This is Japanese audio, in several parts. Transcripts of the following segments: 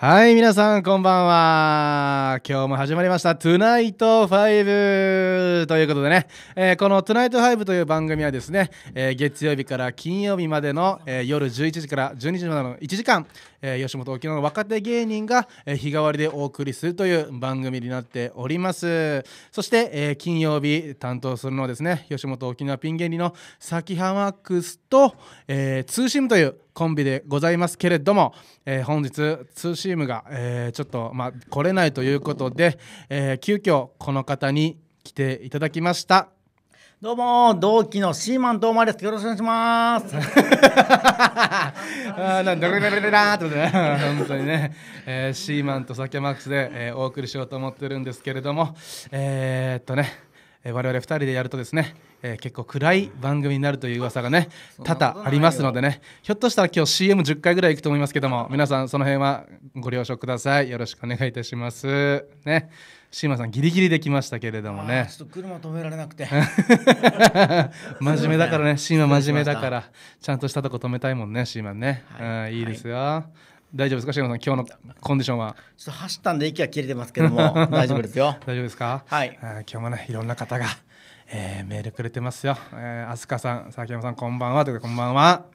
はい、皆さん、こんばんは。今日も始まりました、ゥナイトファイ5ということでね、えー、このゥナイトファイ5という番組はですね、えー、月曜日から金曜日までの、えー、夜11時から12時までの1時間、えー、吉本沖縄の若手芸人が、えー、日替わりでお送りするという番組になっておりますそして、えー、金曜日担当するのはですね吉本沖縄ピン芸人の崎浜クスと、えー、ツーシームというコンビでございますけれども、えー、本日ツーシームが、えー、ちょっと、まあ、来れないということで、えー、急遽この方に来ていただきました。どうも、同期のシーマンとうまです。よろしくお願いします。なんだこれだれだってことね。本当にね、えー、シーマンと酒マックスで、えー、お送りしようと思ってるんですけれども、えー、っとね、えー、我々二人でやるとですね、えー、結構暗い番組になるという噂がね多々ありますのでねひょっとしたら今日 CM10 回ぐらいいくと思いますけども皆さんその辺はご了承くださいよろしくお願いいたしますね志麻さんギリギリできましたけれどもねちょっと車止められなくて 真面目だからね真ー真面目だからちゃんとしたとこ止めたいもんねシーマね、はい、うん、いいですよ、はい、大丈夫ですかシーマさん今日のコンディションはちょっと走ったんで息は切れてますけども 大丈夫ですよ大丈夫ですかはい今日もねいろんな方が、えー、メールくれてますよ、えー、飛鳥さん木山さんこんばんはというこんばんは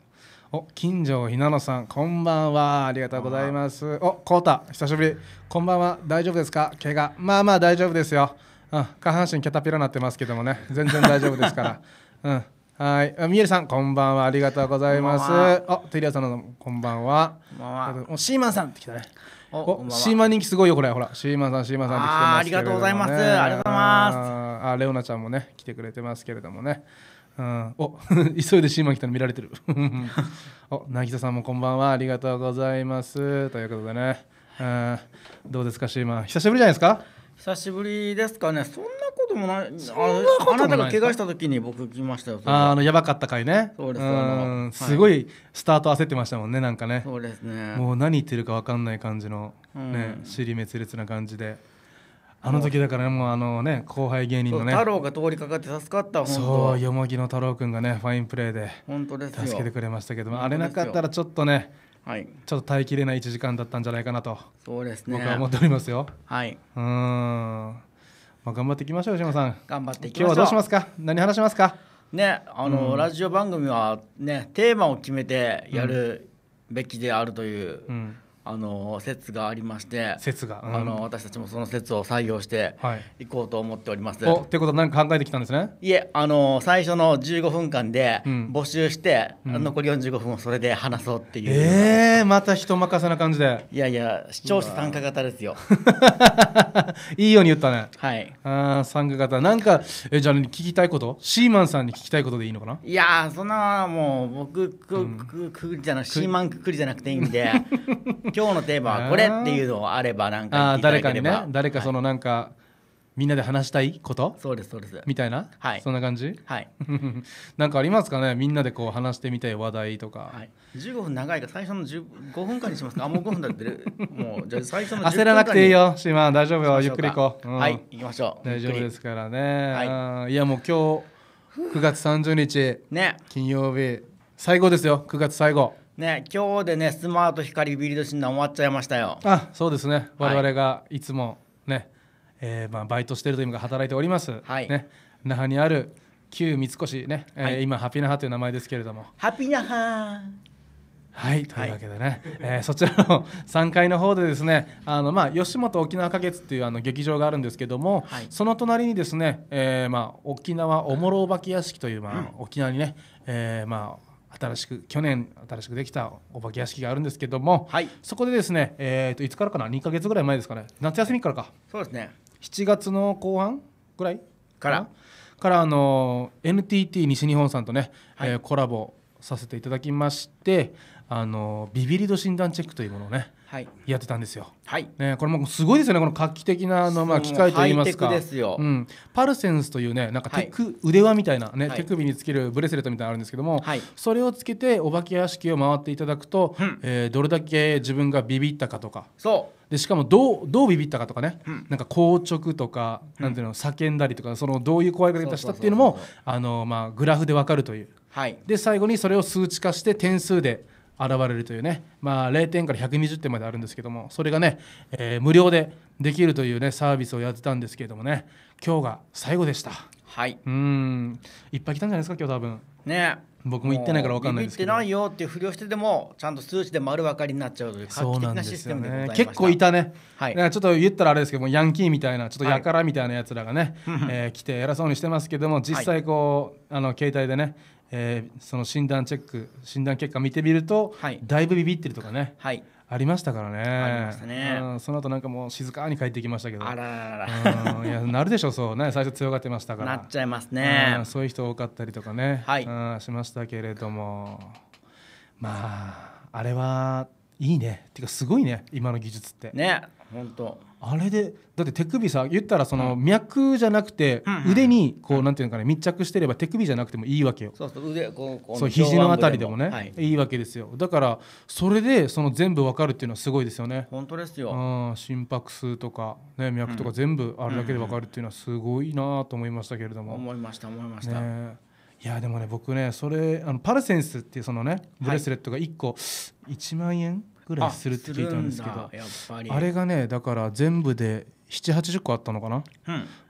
お金城ひなのさんこんばんはありがとうございますおこうた久しぶりこんばんは大丈夫ですか怪我まあまあ大丈夫ですよ、うん、下半身キャタピラになってますけどもね全然大丈夫ですから うんはい、みえりさん、こんばんは、ありがとうございます。あ、テリアさんこんばんは。お、シーマンさんって来たね。お、シーマン人気すごいよ、これ、ほら、シーマンさん、シーマンさんって来てます、ね、ありがとうございます。ありがとうございます。あ、レオナちゃんもね、来てくれてますけれどもね。うん、お 急いで新馬来たの見られてる おなぎささんもこんばんはありがとうございますということでね、はい、うん、どうですか新馬久しぶりじゃないですか久しぶりですかねそんなこともないあなたが怪我した時に僕来ましたよああのやばかった回ねそうです、はい、すごいスタート焦ってましたもんねなんかねそうですねもう何言ってるか分かんない感じのね、ね、うん、尻滅裂な感じで。あの時だから、ね、もうあのね後輩芸人のね太郎が通りかかって助かったそうよもぎの太郎君がねファインプレーで助けてくれましたけどもあれなかったらちょっとね、はい、ちょっと耐えきれない1時間だったんじゃないかなとそうですね僕は思っておりますよはいうん、まあ、頑張っていきましょう吉野さん頑張っていきましょう今日はどうしますか何話しますかねあの、うん、ラジオ番組はねテーマを決めてやるべきであるという、うんあの説がありまして説が、うん、あの私たちもその説を採用していこうと思っております。はい、ということは何か考えてきたんですねいえあの最初の15分間で募集して、うん、残り45分をそれで話そうっていう、うん、えー、また人任せな感じでいやいや視聴者参加型ですよ いいように言ったねはいあ参加型なんかえじゃあ聞きたいことシーマンさんに聞きたいことでいいのかないやそんなもう僕くくくじゃなシーマンくくりじゃなくていいんで 今日のテーマはこれっていうのをあればなんか誰かにね誰かそのなんか、はい、みんなで話したいことそうですそうですみたいな、はい、そんな感じはい なんかありますかねみんなでこう話してみたい話題とか、はい、15分長いから最初の5分間にしますかあもう5分だってる もうじゃ最初の焦らなくていいよ島大丈夫よゆっくり行こう、うん、はい行きましょう大丈夫ですからね、はい、いやもう今日9月30日、ね、金曜日最後ですよ9月最後ね、今日でね、スマート光ビルド診断終わっちゃいましたよ。あ、そうですね。我々がいつもね、はい、えー、まあバイトしてるというか働いております。はい。ね、那覇にある旧三越ね、はい、え今ハピナハという名前ですけれども。ハピナハはいというわけでね、はい、えー、そちらの 三階の方でですねあの、まあ、吉本沖縄花月っていうあの劇場があるんですけども、はい、その隣にですね、えーまあ、沖縄おもろお化け屋敷という、まあ、沖縄にね、えーまあ、新しく去年新しくできたお化け屋敷があるんですけども、はい、そこでですね、えーと、いつからかな2か月ぐらい前ですかね夏休みからかそうですね7月の後半ぐらいからからあの NTT 西日本さんとね、はい、えー、コラボさせていただきましてあのビビリ度診断チェックというものをねはい、やってたんですよ。はい、ね、これもすごいですよねこの画期的なあの、まあ、機械といいますかうん、パルセンスというねなんかテク、はい、腕輪みたいなね、手首につけるブレスレットみたいなのあるんですけども、はい、それをつけてお化け屋敷を回っていただくと、うん、えー、どれだけ自分がビビったかとか。そう。でしかもどうどうビビったかとかね、うん、なんか硬直とか、うん、なんていうの叫んだりとかそのどういう怖い方したっていうのもあのまあグラフでわかるという、はい、で最後にそれを数値化して点数で現れるというね、まあ、0点から120点まであるんですけどもそれがね、えー、無料でできるというねサービスをやってたんですけどもね今日が最後でしたはいうんいっぱい来たんじゃないですか今日多分ね僕も行ってないから分かんないですけど行ってないよっていうふりをしてでもちゃんと数値で丸分かりになっちゃうという画期的なシステムでございました、ね、結構いたね、はい、ちょっと言ったらあれですけどもヤンキーみたいなちょっとやからみたいなやつらがね、はい、えー、来て偉そうにしてますけども実際こう、はい、あの携帯でねえー、その診断チェック診断結果見てみると、はい、だいぶビビってるとかね、はい、ありましたからねありましたね、その後なんかもう静かに帰ってきましたけどあららら、うん、いやなるでしょそうね最初強がってましたからなっちゃいますね、うそういう人多かったりとかね、はい、うん、しましたけれどもまああれはいいねっていうかすごいね今の技術ってね本当あれでだって手首さ言ったらその脈じゃなくて腕にこうなんていうのかね密着してれば手首じゃなくてもいいわけよそうそう腕こうそう肘のあたりでもね、はい、いいわけですよだからそれでその全部わかるっていうのはすごいですよね本当ですよ、うん、心拍数とか、ね、脈とか全部あれだけでわかるっていうのはすごいなと思いましたけれども、思いました思いました、ねいやでもね僕ねそれあのパルセンスっていうそのねブレスレットが1個1万円ぐらいするって聞いたんですけどあれがねだから全部で780個あったのかな、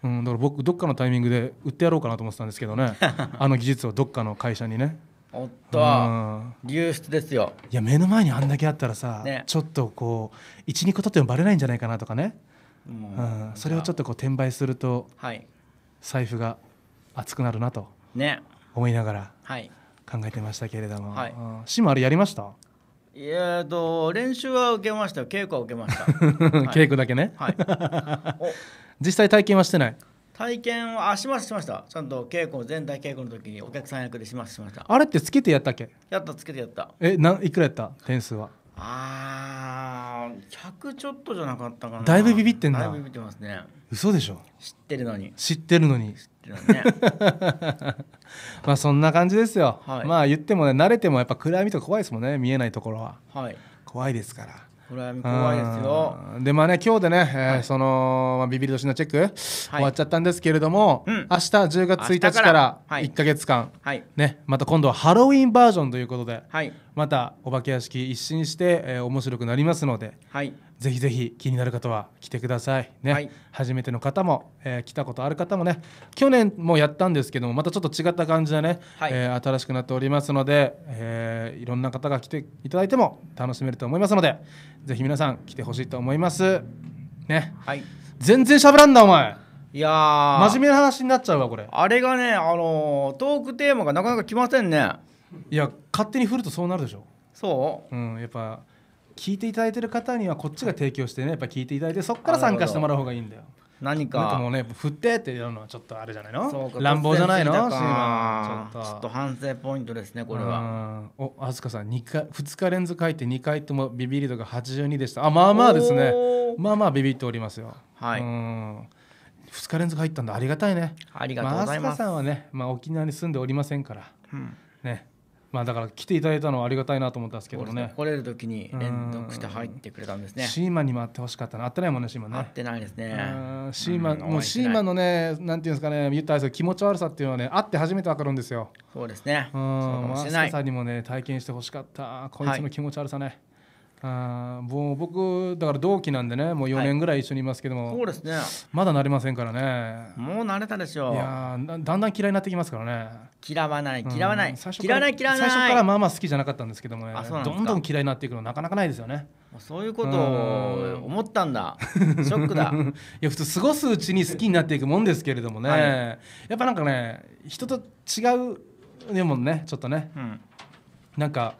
うん、うん、だから僕どっかのタイミングで売ってやろうかなと思ってたんですけどね あの技術をどっかの会社にね。おっと、うん、流出ですよいや目の前にあんだけあったらさ、ね、ちょっとこう12個取ってもバレないんじゃないかなとかね、うん、それをちょっとこう転売すると、はい、財布が熱くなるなと思いながら考えてましたけれども、ねはい、市もあれやりましたいやと練習は受けました稽古は受けました 稽古だけね、はい、実際体験はしてない体験はあしましたしましたちゃんと稽古全体稽古の時にお客さん役でしましたしましたあれってつけてやったっけやったつけてやったえないくらやった点数はああ百ちょっとじゃなかったかなだいぶビビってんだだいぶビビってますね嘘でしょ知ってるのに知ってるのに知ってるね まあそんな感じですよ、はい、まあ言ってもね慣れてもやっぱ暗闇とか怖いですもんね見えないところは、はい、怖いですから怖いですよでまあね今日でね、えー、はい、その、まあ、ビビる年のチェック、はい、終わっちゃったんですけれども、うん、明日10月1日から1か月間、はい、ねまた今度はハロウィンバージョンということで、はい、またお化け屋敷一新して、えー、面白くなりますので、はい、ぜひぜひ気になる方は来てくださいね、はい、初めての方も、えー、来たことある方もね去年もやったんですけどもまたちょっと違った感じでね、はい、えー、新しくなっておりますので、えー、いろんな方が来ていただいても楽しめると思いますのでぜひ皆さん来てほしいと思いますね、はい、全然喋らんなお前いや真面目な話になっちゃうわこれあれがねあのトークテーマがなかなか来ませんねいや勝手に振るとそうなるでしょそう、うん、やっぱ聞いていただいてる方にはこっちが提供してねやっぱ聞いていただいてそこから参加してもらう方がいいんだよ何かなんかもうね振ってってやるのはちょっとあれじゃないの乱暴じゃないのちょっと反省ポイントですねこれはおあずかさん 2, 回2日連続入って2回ともビビリ度が82でしたあまあまあですねまあまあビビっておりますよはいうん2日連続入ったんだありがたいねありがとうございます、まあ、さんはね、まあ、沖縄に住んでおりませんから、うん、ねまあだから来ていただいたのはありがたいなと思ったんですけどね来れる時に連続して入ってくれたんですねシーマンにも会ってほしかったな会ってないもんねシーマンね会ってないですねシーマンもうシーマンのねなんていうんですかね言ったんです気持ち悪さっていうのはね会って初めて分かるんですよそうですねうんマスカさんにもね体験してほしかったこいつの気持ち悪さね、はいあもう僕だから同期なんでねもう4年ぐらい一緒にいますけども、はい、そうですねまだ慣れませんからねもう慣れたでしょういやだんだん嫌いになってきますからね嫌わない嫌わない、最初嫌わない嫌わない最初からまあまあ好きじゃなかったんですけどもねどんどん嫌いになっていくのなかなかないですよねそういうことを思ったんだ、ショックだいや普通過ごすうちに好きになっていくもんですけれどもね、い、やっぱなんかね人と違うでもねちょっとね、なんか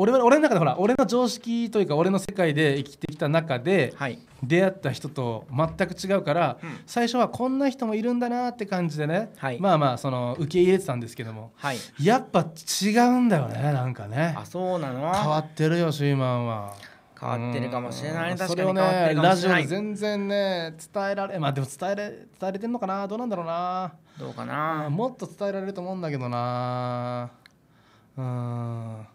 俺俺の中でほら俺の常識というか俺の世界で生きてきた中で、はい、出会った人と全く違うから、うん、最初はこんな人もいるんだなって感じでね、はい、まあまあその受け入れてたんですけども、はい、やっぱ違うんだよねなんかねあそうなの変わってるよシーマンは。変わってるかもしれない、ね、それをねラジオで全然ね伝えられまあでも伝えれ伝えれてんのかなどうなんだろうなどうかなもっと伝えられると思うんだけどなうん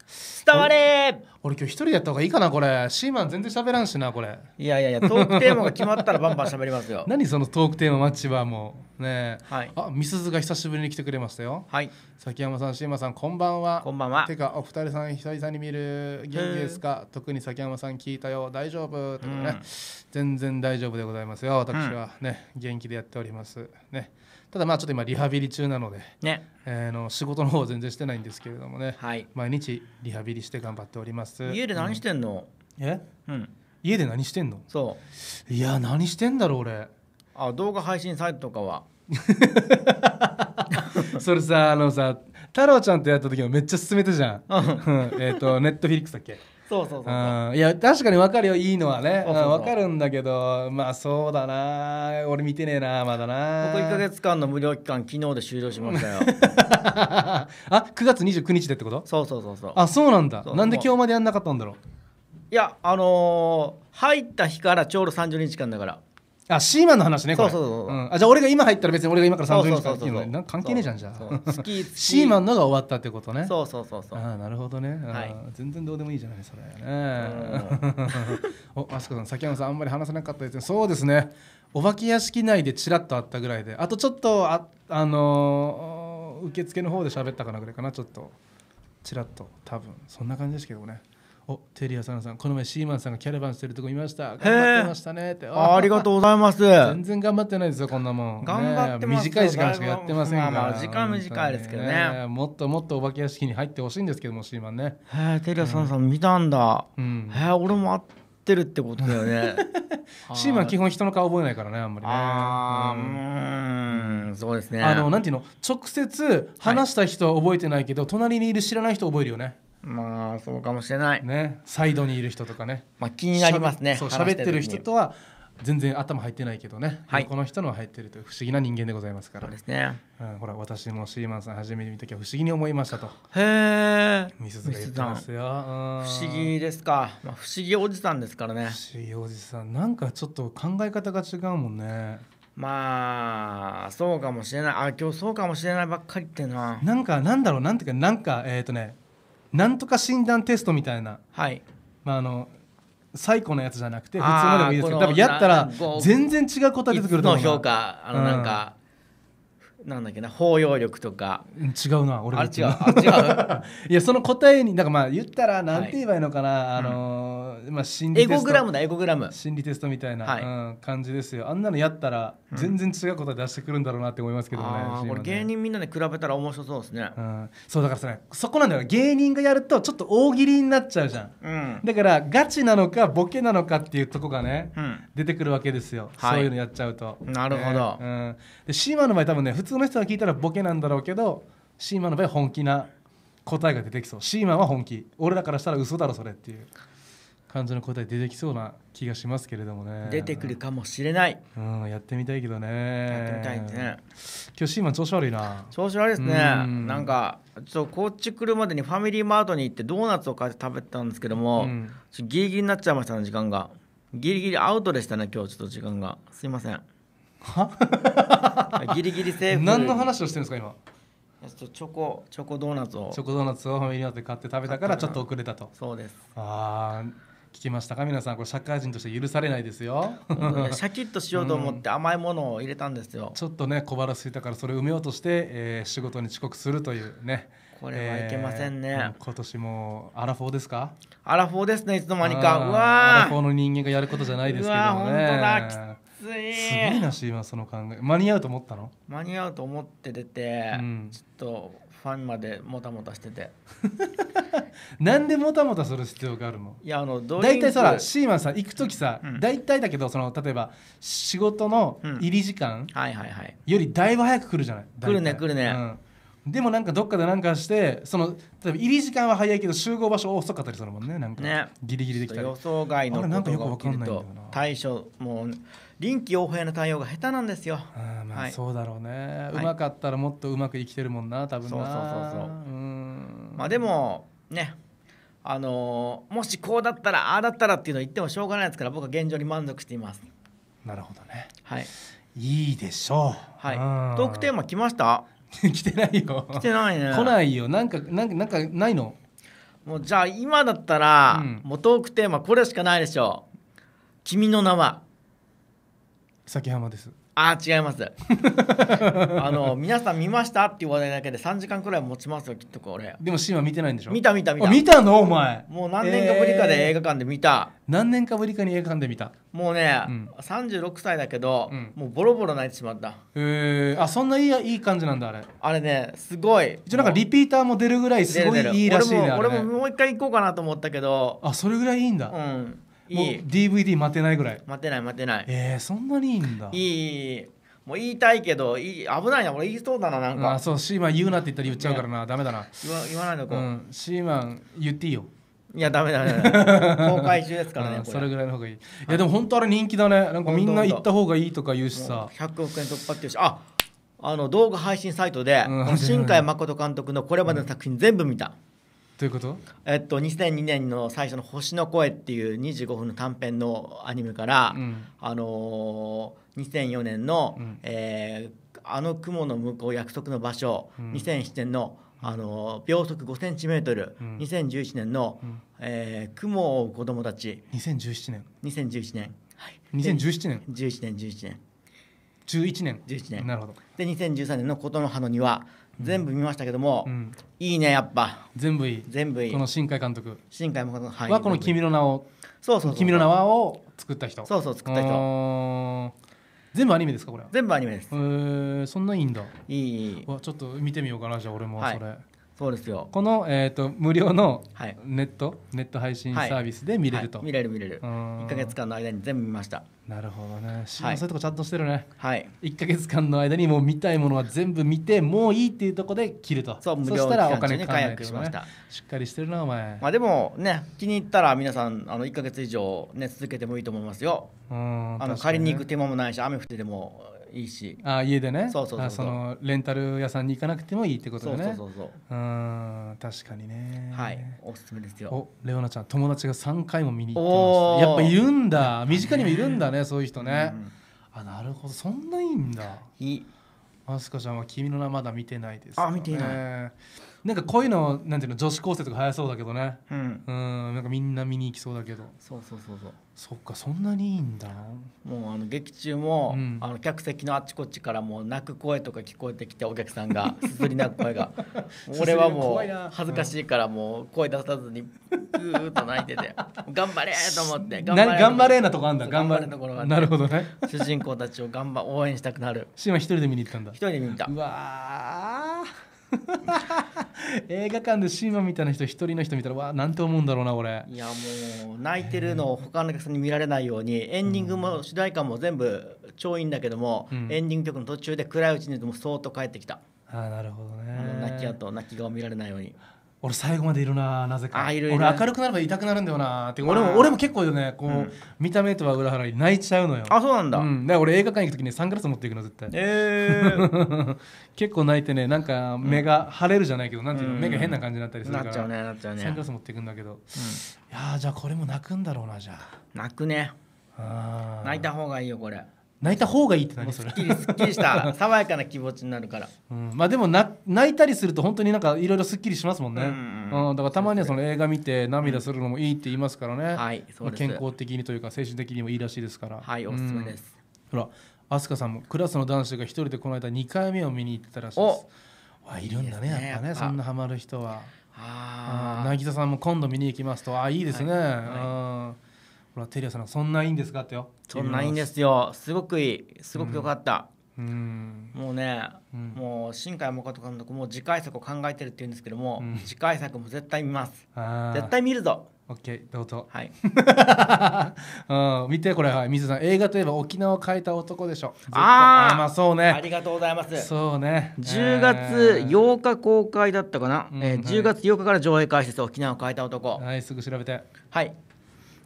伝われ俺今日一人でやった方がいいかなこれシーマン全然喋らんしなこれいやいやいやトークテーマが決まったらバンバン喋りますよ 何そのトークテーママッチはもうねえ、はい、あみすずが久しぶりに来てくれましたよはい崎山さんシーマンさんこんばんはこんばんはてかお二人さん久々に見る元気ですか特に崎山さん聞いたよ大丈夫とかね、うん、全然大丈夫でございますよ私はね、うん、元気でやっておりますねただまあちょっと今リハビリ中なので、ねえの仕事の方全然してないんですけれどもね、はい、毎日リハビリして頑張っております家で何してんの、うん、え、うん、家で何してんのそういや何してんだろう俺あ動画配信サイトとかは それさあのさ太郎ちゃんとやった時もめっちゃ進めたじゃん、うん、えっとネットフィリックスだっけそうそうそう、いや確かに分かるよいいのはね分かるんだけどまあそうだな俺見てねえなまだなここ1か月間の無料期間昨日で終了しましたよ あ9月29日でってことそうそうそうそうあそうなんだなんで今日までやんなかったんだろういやあのー、入った日からちょうど30日間だからあシーマンの話ねこれそうそうそう、うん、あじゃあ俺が今入ったら別に俺が今から30日間聞の関係ねえじゃんじゃあ好き シーマンのが終わったってことねそうそうそうそうあなるほどね、はい、全然どうでもいいじゃないそれね おあすこさん崎山さんあんまり話せなかったですねそうですねお化け屋敷内でちらっとあったぐらいであとちょっとああのー、受付の方で喋ったかなぐらいかなちょっとちらっと多分そんな感じですけどねおテリアさんさんこの前シーマンさんがキャラバンしてるとこ見ました頑張ってましたねってあありがとうございます全然頑張ってないですよこんなもん頑張って短い時間しかやってませんから、まあ、まあ時間短いですけどね、ね、もっともっとお化け屋敷に入ってほしいんですけどもシーマンねへえテリアさんさん見たんだ、うん、へえ俺もあってるってことだよね シーマン基本人の顔覚えないからねあんまりねあうん、そうですねあのなんていうの直接話した人は覚えてないけど、はい、隣にいる知らない人覚えるよねまあそうかもしれないねサイドにいる人とかねまあ気になりますねそう喋ってる人とは全然頭入ってないけどね、はい、この人の入ってるという不思議な人間でございますからそうですね、うん、ほら私もシーマンさん初めて見た時は不思議に思いましたとへえみすズが言ってますよ、不思議ですか、まあ、不思議おじさんですからね不思議おじさんなんかちょっと考え方が違うもんねまあそうかもしれないあ今日そうかもしれないばっかりっていうはなんかなんだろうなんていうかなんかえっ、ー、とねなんとか診断テストみたいな、はいまあ、あの最古のやつじゃなくて普通のでもいいですけど多分やったら全然違う答え出てくると思うの評価あのなんか、なんだっけな包容力とか違うな俺あれ違う違う いやその答えになんかまあ言ったらなんて言えばいいのかな、はい、あのー、まあ心理エゴグラムだエゴグラム心理テストみたいな、はい、うん、感じですよあんなのやったら全然違う答え出してくるんだろうなって思いますけどねうん、これ芸人みんなで比べたら面白そうですね、うん、そうだからそれそこなんだよ芸人がやるとちょっと大喜利になっちゃうじゃん、うん、だからガチなのかボケなのかっていうとこがね、出てくるわけですよ、はい、そういうのやっちゃうとなるほど、ね、うん、でシーマンの場合多分ね普通通の人が聞いたらボケなんだろうけどシーマンの場合本気な答えが出てきそうシーマンは本気俺らからしたら嘘だろそれっていう感じの答え出てきそうな気がしますけれどもね出てくるかもしれないうんやってみたいけどねやってみたいね今日シーマン調子悪いな調子悪いですねなんかちょっとこっち来るまでにファミリーマートに行ってドーナツを買って食べてたんですけども、うん、ギリギリになっちゃいましたね時間がギリギリアウトでしたね今日ちょっと時間がすいませんは ギリギリセーフ何の話をしてるんですか今チョコチョコドーナツをチョコドーナツをファミリーマートで買って食べたからちょっと遅れたとそうですああ聞きましたか皆さんこれ社会人として許されないですよ、ね、シャキッとしようと思って甘いものを入れたんですよ、うん、ちょっとね小腹すいたからそれを埋めようとして、えー、仕事に遅刻するというねこれはいけませんね、えー、今年もアラフォーですかアラフォーですねいつの間にかうわアラフォーの人間がやることじゃないですけどねすげえなマンその考え間に合うと思ったの間に合うと思って出て、うん、ちょっとファンまでもたもたしてて なんでもたもたする必要があるのいやあの大体さシーマンさ行く時さ、うん、たいだけどその例えば仕事の入り時間、うん、はいはいはいよりだいぶ早く来るじゃない来るね来るね、うん、でもなんかどっかでなんかしてその例えば入り時間は早いけど集合場所遅かったりするもんねなんかねギリギリできたり予想外のことが起きるとなんかよくわかんないんだよな対処もう臨機応変な対応が下手なんですよ。あまあそうだろうね、うまかったらもっとうまく生きてるもんな多分そうそうそうそうまあでもねあのもしこうだったらああだったらっていうの言ってもしょうがないですから僕は現状に満足していますなるほどねはいいいでしょうはいトークテーマ来ました 来てないよ来てないね来ないよなんかなんかなんかないのもうじゃあ今だったら、うん、もうトークテーマこれしかないでしょう君の名は崎浜ですあ違います あの皆さん見ましたっていう話題だけで3時間くらい持ちますよきっとこれでもシーンは見てないんでしょ見た見た見た見たのお前もう何年かぶりかで映画館で見た、えー、何年かぶりかに映画館で見たもうね、うん、36歳だけど、うん、もうボロボロ泣いてしまったへえー、あそんないいいい感じなんだあれあれねすごい一応なんかリピーターも出るぐらいすごいいいらしいね俺ももう一回行こうかなと思ったけどあそれぐらいいいんだうんいい DVD 待てないぐらい待てない待てないえー、そんなにいいんだいいいいもう言いたいけどいい危ないな俺言いそうだななんかあそうシーマン言うなって言ったら言っちゃうからな、ダメだな言わ言わないのう、か、ん、シーマン言っていいよ、いやダメだね 公開中ですからね、れそれぐらいの方がいいいやでも本当あれ人気だねなんかみんな行った方がいいとか言うしさ100億円突破っていうしああの動画配信サイトで、うんこの新海誠監督のこれまでの作品全部見た、どういうことえっと2002年の最初の「星の声」っていう25分の短編のアニメから、うん、あのー、2004年の、うん、えー、あの雲の向こう約束の場所」うん、2007年の「あの秒速5センチメートル、うん、2011年の、うん、えー、雲を追う子供たち」2017年2017年、はい、2017年11年11年11年11年なるほどで2013年の琴の葉の庭全部見ましたけども、うん、いいねやっぱ全部いい全部いいこの新海監督新海誠督はこの「君の名を」そうそう君の名はを作った人そうそう作った人全部アニメですかこれ全部アニメですへえそんないいんだいいわちょっと見てみようかなじゃあ俺もそれ、はいそうですよこの、えーと、無料のネット、はい、ネット配信サービスで見れると、はいはい、見れる見れる1か月間の間に全部見ましたなるほどねそういうとこちゃんとしてるねはい1か月間の間にもう見たいものは全部見てもういいっていうとこで切るとそう無料しお金に解約しました、しっかりしてるなお前まあでもね気に入ったら皆さんあの1か月以上ね続けてもいいと思いますようんあの借りに行く手間もないし雨降っててもいいしあ家でねそうそうそうそのレンタル屋さんに行かなくてもいいってことだねそうそうそうそううん確かにねはいおすすめですよおレオナちゃん友達が3回も見に行ってましたやっぱいるんだ身近にもいるんだねそういう人ね、うん、あなるほどそんないいんだいいあすかちゃんは「君の名まだ見てないです、ね」あ見てないなんかこういうのなんていうの女子高生とか早そうだけどねうんうんなんかみんな見に行きそうだけどそうそうそうそうそっかそんなにいいんだもうあの劇中も、うん、あの客席のあちこちからもう泣く声とか聞こえてきてお客さんが すすり泣く声が俺はもう恥ずかしいからもう声出さずにずーっと泣いてて頑張れと思って頑張れなとこあんだ頑張れところがなるほどね主人公たちを頑張応援したくなるは一人で見に行ったんだ一人で見に行ったうわ 映画館でシーマみたいな人一人の人見たらわあなんて思うんだろうな俺いやもう泣いてるのを他のお客さんに見られないようにエンディングも主題歌も全部超いいんだけども、うんエンディング曲の途中で暗いうちにでもそーっと帰ってきたああなるほどね泣き跡泣き顔見られないように俺最後までいるななぜか俺明るくなれば痛くなるんだよなって俺も俺も結構ねこう、うん、見た目とは裏腹に泣いちゃうのよあそうなんだ、うん、だから俺映画館行く時にサングラス持っていくの絶対ええー、結構泣いてねなんか目が腫れるじゃないけど、うん、なんていうの目が変な感じになったりするからなっちゃうねなっちゃうねサングラス持っていくんだけど、いやじゃあこれも泣くんだろうなじゃあ泣くね泣いた方がいいよこれ泣いた方がいいって何それすっきりすっきりした爽やかな気持ちになるからうん、まあでもな泣いたりすると本当になんかいろいろすっきりしますもんね、うんうんうんだからたまにはその映画見て涙するのもいいって言いますからね、はいそうまあ健康的にというか精神的にもいいらしいですからはいおすすめで、すうんほら飛鳥さんもクラスの男子が一人でこの間2回目を見に行ってたらしいですあいるんだねいいねやっぱねそんなハマる人はああーあー渚さんも今度見に行きますとあいいですね、はいはいうんほらテリアさんそんないいんですかってよそんないいんですよすごくいいすごくよかった、うん、もうね、うん、もう新海誠監督も次回作を考えてるって言うんですけども、うん、次回作も絶対見ます絶対見るぞオッケーどうぞはい うん、見てこれはい水さん映画といえば沖縄を変えた男でしょああまあそうねありがとうございますそうね10月8日公開だったかな、えー、えー、10月8日から上映開始です沖縄を変えた男はいすぐ調べてはい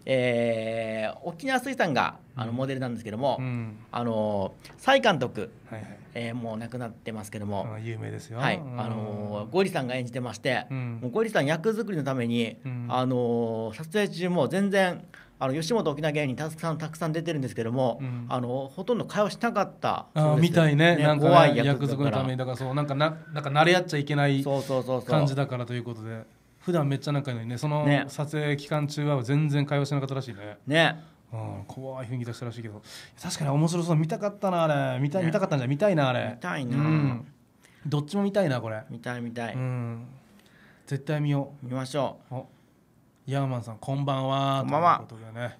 えー、沖縄水産があのモデルなんですけども、うん、あの蔡監督、はいはい、えー、もう亡くなってますけども、有名ですよ、はい、うん、あのゴリさんが演じてまして、もうゴリさん役作りのために、あの撮影中も全然あの吉本沖縄芸人たくさんたくさん出てるんですけども、うん、あのほとんど会話しなかったそうみたいね、ね、なんか、ね、怖い役作りのためにだからそうなんかななんか慣れ合っちゃいけない感じだからということで。そうそうそうそう普段めっちゃ仲いいのにねその撮影期間中は全然会話しなかったらしいねねうん、怖い雰囲気出したらしいけど確かに面白そう見たかったなあれ見た,、ね見たかったんじゃい見たいなあれ見たいなうん、どっちも見たいなこれ、見たい見たい、うん絶対見よう見ましょうおヤーマンさんこんばんはこんばんはということでね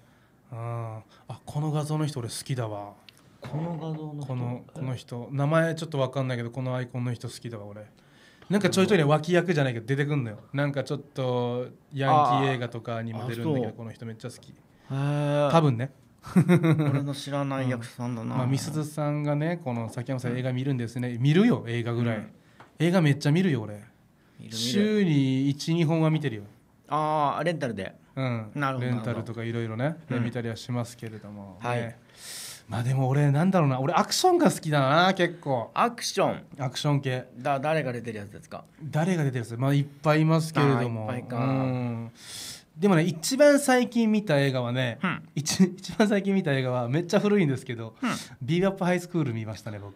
うんあこの画像の人俺好きだわこの画像のこのこの人名前ちょっとわかんないけどこのアイコンの人好きだわ俺なんかちょいちょいね脇役じゃないけど出てくんのよなんかちょっとヤンキー映画とかにも出るんだけどこの人めっちゃ好き多分ね俺の知らない役者さんだな、うんまあ、みすずさんがねこの崎山さん映画見るんですね見るよ映画ぐらい、うん、映画めっちゃ見るよ俺週に12本は見てるよああレンタルでうんレンタルとかいろいろね、見たりはしますけれども、ね、はいまあでも俺なんだろうな俺アクションが好きだな結構アクションアクション系だ誰が出てるやつですか誰が出てるやつまあいっぱいいますけれどもいっぱいか、うんでもね一番最近見た映画はね、うん、一一番最近見た映画はめっちゃ古いんですけど、うん、ビーバップハイスクール見ましたね僕。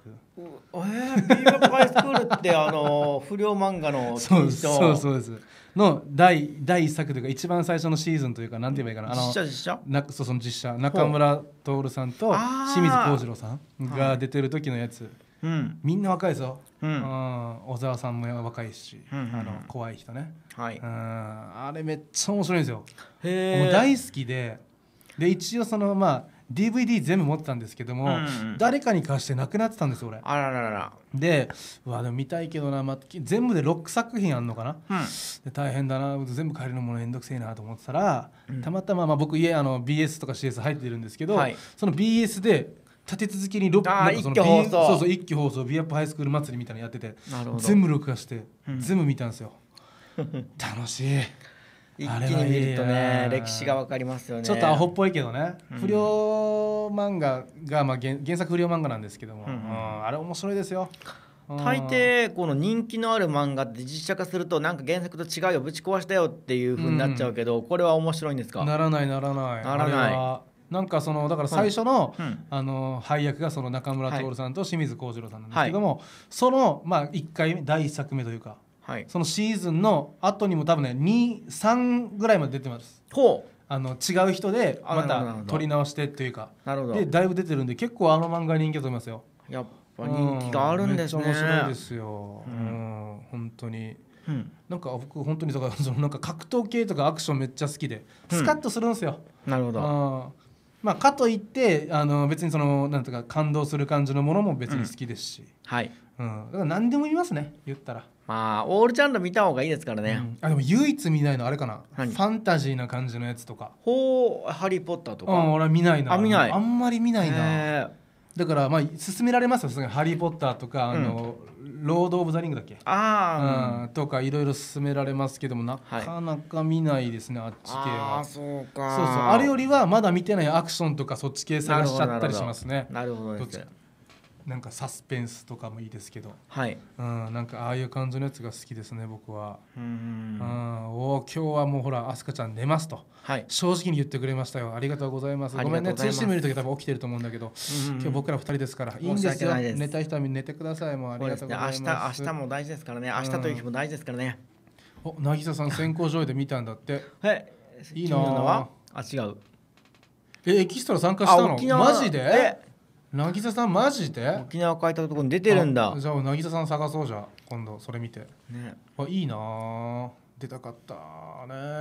えー、ビーバップハイスクールってあの 不良漫画のそうそうそうですの第第一作というか一番最初のシーズンというかなんて言えばいいかなあの実写なそうその実写中村徹さんと清水幸次郎さんが出てる時のやつ。うん、みんな若いぞ、うん、小沢さんも若いし、うんうんうん、あの怖い人ね、はい、うんあれめっちゃ面白いんですよへ大好きでで一応そのまあ DVD 全部持ってたんですけども、うんうん、誰かに貸してなくなってたんです俺あらららでうわでも見たいけどな、まあ、全部で6作品あんのかな、うん、で大変だな全部借りるのめ面倒くせえなと思ってたら、うん、たまたま、まあ、僕家あの BS とか CS 入ってるんですけど、はい、その BS で立て続けに6あー一挙放送そうそう一挙放送ビアップハイスクール祭りみたいなのやってて全部録画して、全部見たんですよ 楽しい一気に見るとあいねい歴史がわかりますよねちょっとアホっぽいけどね、不良漫画が、まあ、原原作不良漫画なんですけども、うんうんうんあれ面白いですよ大抵この人気のある漫画って実写化するとなんか原作と違うよぶち壊したよっていうふうになっちゃうけど、これは面白いんですかならないならないならないなんかそのだから最初の、うん、あの配役がその中村徹さんと清水幸次郎さんなんですけども、はい、そのまあ1回目第1作目というか、はい、そのシーズンの後にも多分ね23ぐらいまで出てます。ほうあの違う人でまた撮り直してというかでだいぶ出てるんで結構あの漫画人気だと思いますよ。やっぱ人気があるんですね。うん、面白いですよ。うん、うん本当に。うん、なんか僕本当にとかそのなんか格闘系とかアクションめっちゃ好きでスカッとするんですよ。なるほど。まあ、かといってあの別にそのなんとか感動する感じのものも別に好きですし、うん、はい、うん、だから何でも見ますね言ったらまあオールジャンル見た方がいいですからね、うん、あでも唯一見ないのあれかなファンタジーな感じのやつとかほう「ハリー・ポッター」とかあ俺は見ないなあ見ないあんまり見ないなだからまあ勧められますよ「ハリー・ポッター」とか「あの、うん、ロード・オブ・ザ・リング」だっけあ、うん、とかいろいろ勧められますけどもなかなか見ないですね、はい、あっち系はあそうかそうそうあれよりはまだ見てないアクションとかそっち系探しちゃったりしますねなるほど、どなんかサスペンスとかもいいですけど、はい、うん、なんかああいう感じのやつが好きですね僕はうんお今日はもうほら飛鳥ちゃん寝ますと、はい、正直に言ってくれましたよありがとうございますごめんね通信見る時多分起きてると思うんだけど、今日僕ら2人ですからいいんですよ寝たい人は寝てくださいもうありがとうございます、明日明日も大事ですからね明日という日も大事ですからね、お渚さん先行上位で見たんだって えいいなあ違うえエキストラ参加したのマジでえ渚さんマジで沖縄書いたとこに出てるんだじゃあ渚さん探そうじゃ今度それ見て、ね、あいいな出たかった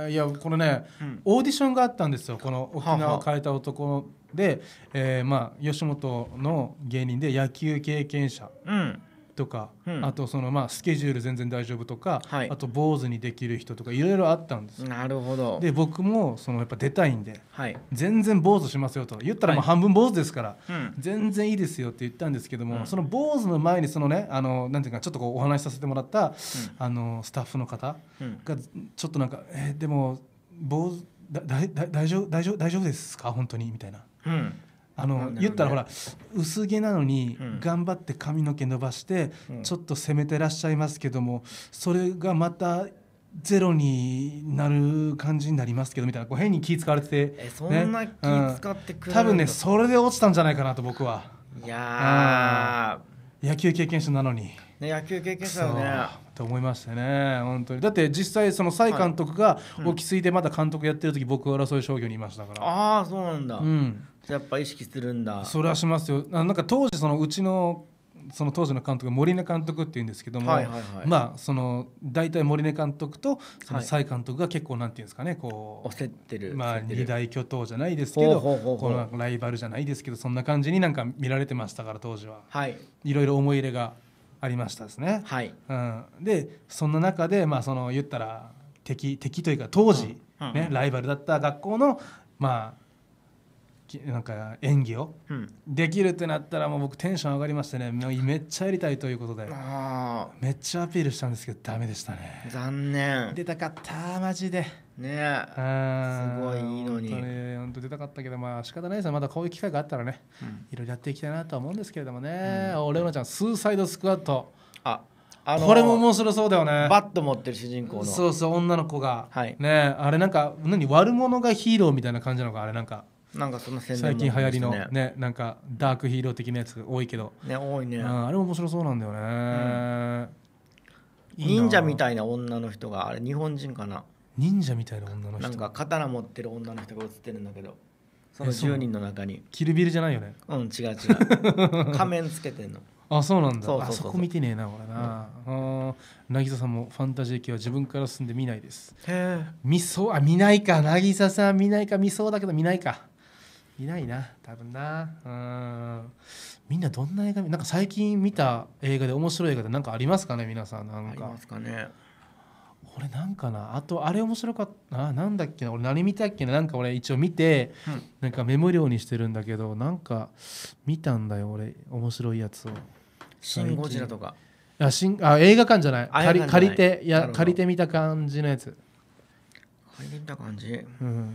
ねいやこのね、うん、オーディションがあったんですよこの沖縄を変えた男でえー、まあ吉本の芸人で野球経験者、うんとか、うん、あとそのまあスケジュール全然大丈夫とか、はい、あと坊主にできる人とかいろいろあったんですなるほどで僕もそのやっぱ出たいんで、はい、全然坊主しますよと言ったらもう半分坊主ですから、はい、全然いいですよって言ったんですけども、うん、その坊主の前にそのねあのなんていうかちょっとお話しさせてもらった、うん、あのスタッフの方がちょっとなんか「えー、でも坊主だだだ大丈夫大丈夫大丈夫ですか本当に」みたいな。うんあの言ったらほら薄毛なのに頑張って髪の毛伸ばしてちょっと攻めてらっしゃいますけどもそれがまたゼロになる感じになりますけどみたいなこう変に気使われてて、ね、そんな気使ってくる、うん、多分ねそれで落ちたんじゃないかなと僕はいや野球経験者なのに、ね、野球経験者だねと思いましたね本当にだって実際その蔡監督が沖水でまだ監督やってる時、僕は争い商業にいましたからああそうなんだ、うん、やっぱ意識するんだそれはしますよなんか当時そのうちのその当時の監督森根監督っていうんですけども、はいはいはい、まあその大体森根監督とその蔡監督が結構なんていうんですかねこう焦ってるまあ二大巨頭じゃないですけどこライバルじゃないですけどそんな感じになんか見られてましたから当時は、はい、いろいろ思い入れがありましたですね。はい、うん、でそんな中でまあその言ったら敵敵というか当時、ね、うんうん、ライバルだった学校のまあなんか演技を、うん、できるってなったらもう僕テンション上がりましてねめっちゃやりたいということでめっちゃアピールしたんですけどダメでしたね残念出たかったマジでねすごいいいのに本当出たかったけどまあ仕方ないですよまだこういう機会があったらね、うん、いろいろやっていきたいなと思うんですけれどもね、うん、おレオナちゃんスーサイドスクワットああのー、これも面白そうだよねバット持ってる主人公のそうそう女の子が、はい、ねあれなんか何悪者がヒーローみたいな感じなのかあれなんかなんかその宣伝、ね、最近流行りのねなんかダークヒーロー的なやつ多いけどね多いね、うあれ面白そうなんだよね、うん、忍者みたいな女の人があれ日本人かな忍者みたいな女の人なんか刀持ってる女の人が映ってるんだけどその10人の中にキルビルじゃないよねうん違う違う 仮面つけてんのあそうなんだそうそこ見てねえな俺な、うん、あ渚さんもファンタジー系は自分から進んで見ないですへえみそあ見ないか渚さん見ないか見そうだけど見ないかいないな多分なうんみんなどんな映画なんか最近見た映画で面白い映画で何かありますかね皆さんなんかありますかね俺なんかなあとあれ面白かったななんだっけな俺何見たっけななんか俺一応見て、うん、なんかメモ量にしてるんだけどなんか見たんだよ俺面白いやつを「シン・ゴジラ」とかいやしんあ映画館じゃない借り借りていや借りてみた感じのやつ借りてみた感じうん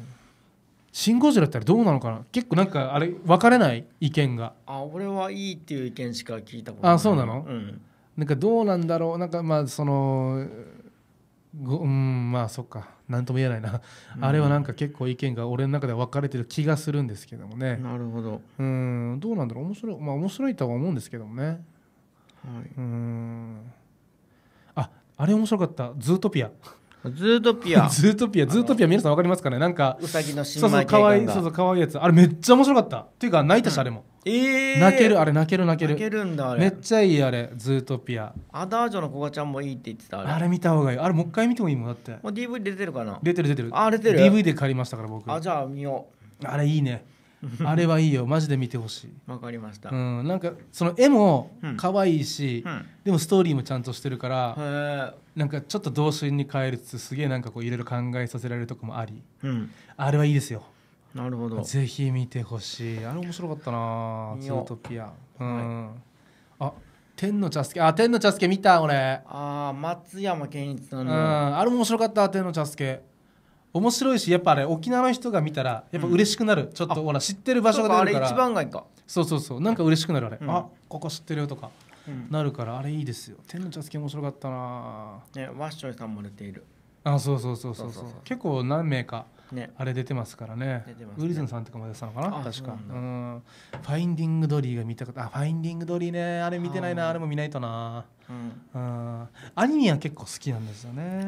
シン・ゴジラったらどうなのかな結構なんかあれ分かれない意見があ俺はいいっていう意見しか聞いたことないあそうなの、うん、なんかどうなんだろうなんかまあそのうんまあそっか何とも言えないな、あれはなんか結構意見が俺の中では分かれてる気がするんですけどもねなるほどうんどうなんだろう面白いまあ面白いとは思うんですけどもねはいうんああれ面白かった「ズートピア」ズートピア ズートピアズートピア皆さん分かりますかねなんかうさぎの新米かわいいそうそうかわいいやつあれめっちゃ面白かったっていうか泣いたし、あれも、えー、泣けるあれ泣ける泣ける泣けるんだあれめっちゃいいあれズートピアアダージョのこがちゃんもいいって言ってたあれあれ見た方がいいあれもう一回見てもいいもんだってもう DV 出てるかな出てる出てるあ出てる DV で借りましたから僕あじゃあ見ようあれいいね あれはいいよマジで見てほしいわかりました、うん、なんかその絵も可愛いし、うんでもストーリーもちゃんとしてるから、へーなんかちょっと童心に帰りつつすげえなんかこういろいろ考えさせられるとこもありうんあれはいいですよなるほどぜひ見てほしいあれ面白かったな「見ツートピア」うん、あ天の茶漬けあ天の茶漬け見た俺ああ松山ケンイチさうんあれ面白かった天の茶漬け面白いしやっぱあれ沖縄の人が見たらやっぱ嬉しくなる、うん、ちょっとほら知ってる場所が出るからあれ一番街かそうそうそうなんか嬉しくなるあれ、うん、あここ知ってるよとか、うん、なるからあれいいですよ天の茶漬け面白かったなねワッショイさんも出ているあそうそうそうそうそう結構何名かね、あれ出てますからね、ね、ウィルソンさんとかも出てたのかな確かうん、ファインディング・ドリーが見たことあファインディング・ドリーねあれ見てないなあれも見ないとな、うん、アニメは結構好きなんですよね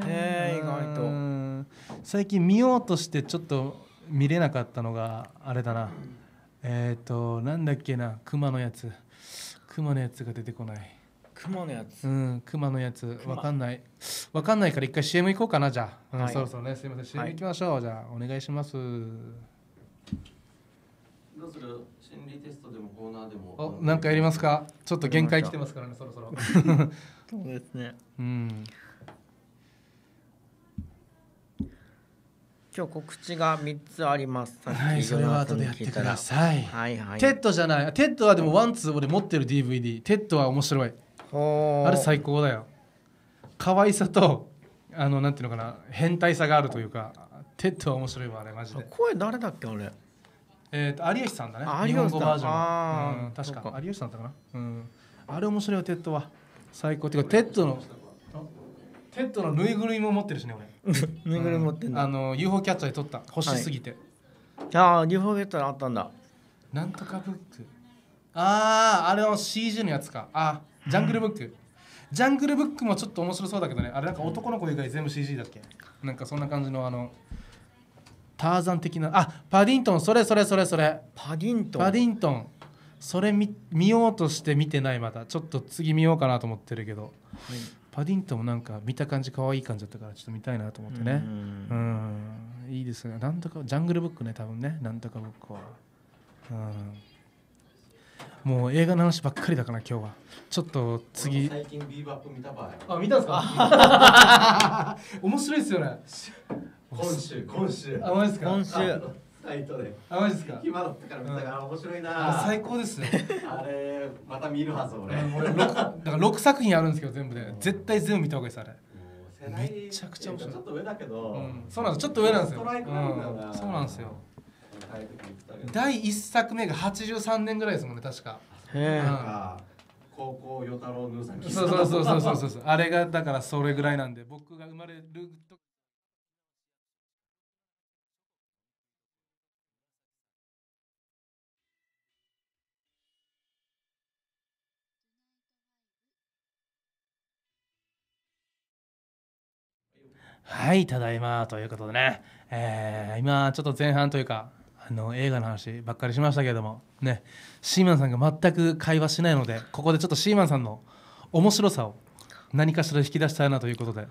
意外と最近見ようとしてちょっと見れなかったのがあれだな、うん、えっ、ー、となんだっけな熊のやつ熊のやつが出てこない熊のやつうん熊のやつわかんないわかんないから一回 CM 行こうかなじゃあ、うんはい、そろそろねすいません CM 行きましょう、はい、じゃあお願いしますどうする心理テストでもコーナーでもおなんかやりますかちょっと限界きてますからねそろそろ そうですねうん今日告知が三つあります。はい、それは後でやってください。はいはい。テッドじゃない。テッドはでもワンツー俺持ってる DVD。テッドは面白い。あれ最高だよ可愛さとあのなんていうのかな変態さがあるというかテッドは面白いわあれマジで声誰だっけ俺えっ、と有吉さんだね日本語バージョン、うん、確か有吉さんだったかな、うん、あれ面白いよテッドは最高っていうかテッドのテッドのぬいぐるみも持ってるしね俺 ぬいぐるみ持ってんだ、うん、あの UFO キャッチャーで撮った欲しすぎて、はい、ああ UFO キャッチャーあったんだなんとかブックあああれは CG のやつかあジャングルブック、ジャングルブックもちょっと面白そうだけどねあれなんか男の子以外全部 CG だっけなんかそんな感じのあのターザン的なあパディントンそれそれそれそれパディントンパディントンそれ見見ようとして見てないまたちょっと次見ようかなと思ってるけど、はい、パディントンもなんか見た感じ可愛い感じだったからちょっと見たいなと思ってねうんいいですねなんとかジャングルブックね多分ねなんとか僕はうんもう映画の話ばっかりだから今日はちょっと次最近ビーバップ見たあ見たんですか面白いですよね今週今週あマジですか今週サイトであマジですか暇だったから見たから面白いな、うん、最高ですねあれまた見るはず俺俺だから6作品あるんですけど全部で絶対全部見た方がいいですあれめちゃくちゃ面白いちょっと上だけど、うん、そうなんですちょっと上なんですよ、うん、そうなんですよ第1作目が83年ぐらいですもんね確か。へえ。高校与太郎ヌーさんそうそうそうそうそうそうあれがだからそれぐらいなんで僕が生まれるとはいただいまということでね、えー、今ちょっと前半というかあの映画の話ばっかりしましたけれどもねシーマンさんが全く会話しないのでここでちょっとシーマンさんの面白さを何かしら引き出したいなということで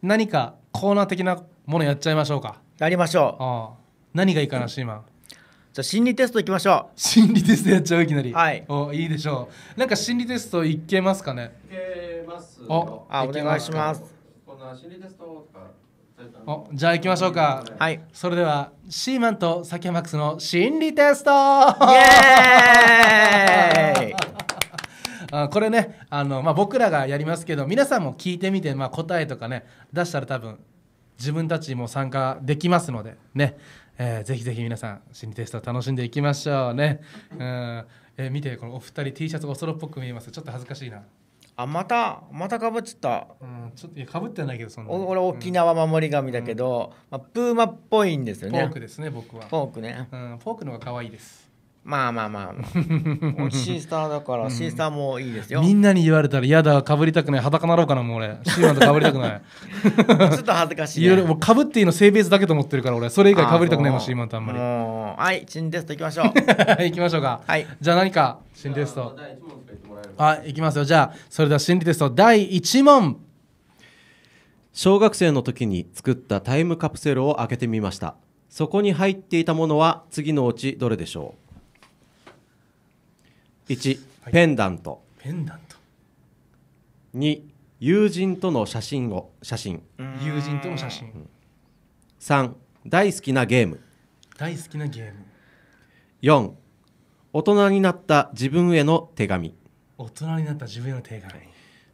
何かコーナー的なものやっちゃいましょうかやりましょうああ何がいいかな、シーマンじゃあ心理テストいきましょう心理テストやっちゃういきなりはいおいいでしょうなんか心理テストいけますかねいけますあお願いしますこんな心理テストとかおじゃあ行きましょうかはいそれではシーマンとサキハマックスの心理テストイエーイ あこれねあの、まあ、僕らがやりますけど皆さんも聞いてみて、まあ、答えとかね出したら多分自分たちも参加できますのでね、えー、ぜひぜひ皆さん心理テスト楽しんでいきましょうね、うんえー、見てこのお二人 T シャツおそろっぽく見えますちょっと恥ずかしいなあまたまたかぶっちゃった、うん、ちょっといやかぶってないけどその俺沖縄守り神だけど、うん、まあ、プーマっぽいんですよねフォークですね僕はフォークね、うん、フォークのが可愛いですまあまあまあ、まあ、シースターだからシースターもいいですよ、みんなに言われたら嫌だかぶりたくない裸なろうかなもう俺シーマンとかぶりたくないちょっと恥ずかしい,、ね、いもかぶっていいの性別だけと思ってるから俺それ以外かぶりたくないもんシーマンとあんまりはいチンテストいきましょう 行きましょうか、はい、じゃあ何かチンテストはいきますよじゃあそれでは心理テスト第1問小学生の時に作ったタイムカプセルを開けてみましたそこに入っていたものは次のうちどれでしょう1、はい、ペンダントペンダント2友人との写真を写真友人との写真、うん、3大好きなゲーム大好きなゲーム4大人になった自分への手紙大人になった自分への手紙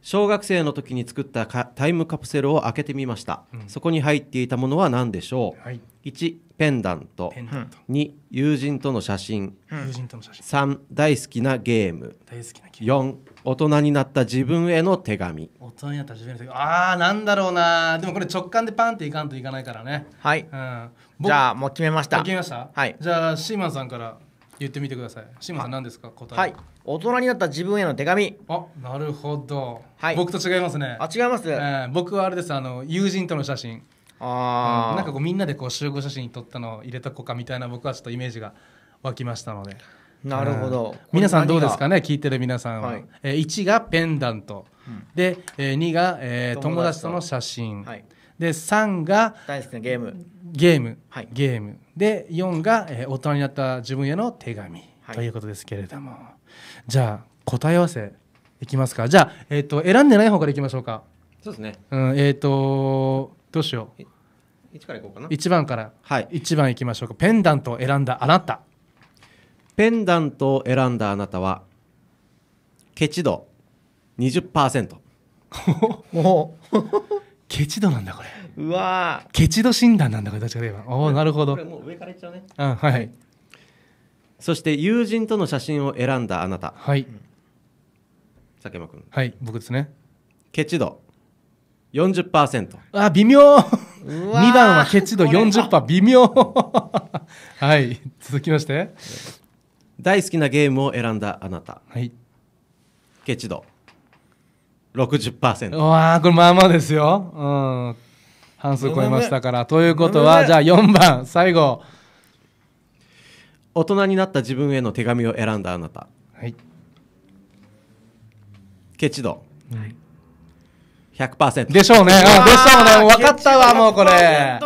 小学生の時に作ったタイムカプセルを開けてみました、うん、そこに入っていたものは何でしょう、はい、1ペンダントペンダント2友人との写真友人との写真3大好きなゲーム大好きなゲーム4大人になった自分への手紙大人になった自分への手紙ああなんだろうなでもこれ直感でパンっていかんといかないからねはい、うん、じゃあもう決めました決めましたはいじゃあシーマンさんから言ってみてくださいシーマンさん何ですか答えはい大人になった自分への手紙あなるほど、はい、僕と違いますねあ違います、えー、僕はあれですあの友人との写真あなんかこうみんなでこう集合写真撮ったのを入れとこうかみたいな僕はちょっとイメージが湧きましたのでなるほど、うん、皆さんどうですかね聞いてる皆さんは、はい、えー、1がペンダント、うん、で、えー、2が、えー、友達との写真、はい、で3が大好きなゲームゲーム、はい、ゲームで4が、えー、大人になった自分への手紙、はい、ということですけれどもじゃあ答え合わせいきますかじゃあ、えーと、選んでない方からいきましょうかそうですね、うん、えっ、ー、とどうしよう1からこうかな1番から、はい1番いきましょうかペンダントを選んだあなたペンダントを選んだあなたはケチ度20%ケチ度なんだこれうわケチ度診断なんだこれ確かにおなるほどこれもう上からいっちゃうねうんはいそして友人との写真を選んだあなたはい、久間君はい僕ですねケチ度40%あ微妙2番はケチ度40%微妙 はい続きまして大好きなゲームを選んだあなた、はい、ケチ度60%うわーこれまあまあですよ、うん、半数超えましたからということはじゃあ4番最後大人になった自分への手紙を選んだあなた、はい、ケチ度、はい100%でしょうね。うでしょうね。分かったわ、もうこれ。いや、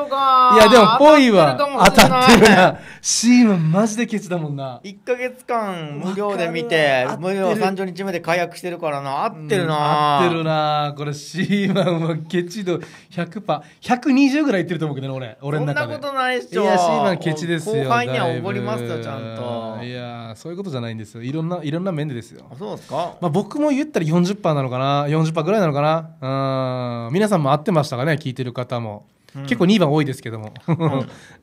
でも、ぽいは当たってるな。シーマン、マジでケチだもんな。1ヶ月間、無料で見て、無料30日目で解約してるからな。合ってるな、合ってるなこれ、シーマンはケチ度100%。120ぐらいいってると思うけどね、俺。俺の中で。そんなことないっしょ。いや、シーマンケチですよ。後輩にはおごりますよ、ちゃんと。いや、そういうことじゃないんですよ。いろんな、いろんな面でですよ。そうですかまあ、僕も言ったら40%なのかな。40%ぐらいなのかな。うん。あ皆さんも合ってましたかね聞いてる方も、うん、結構2番多いですけども、うん、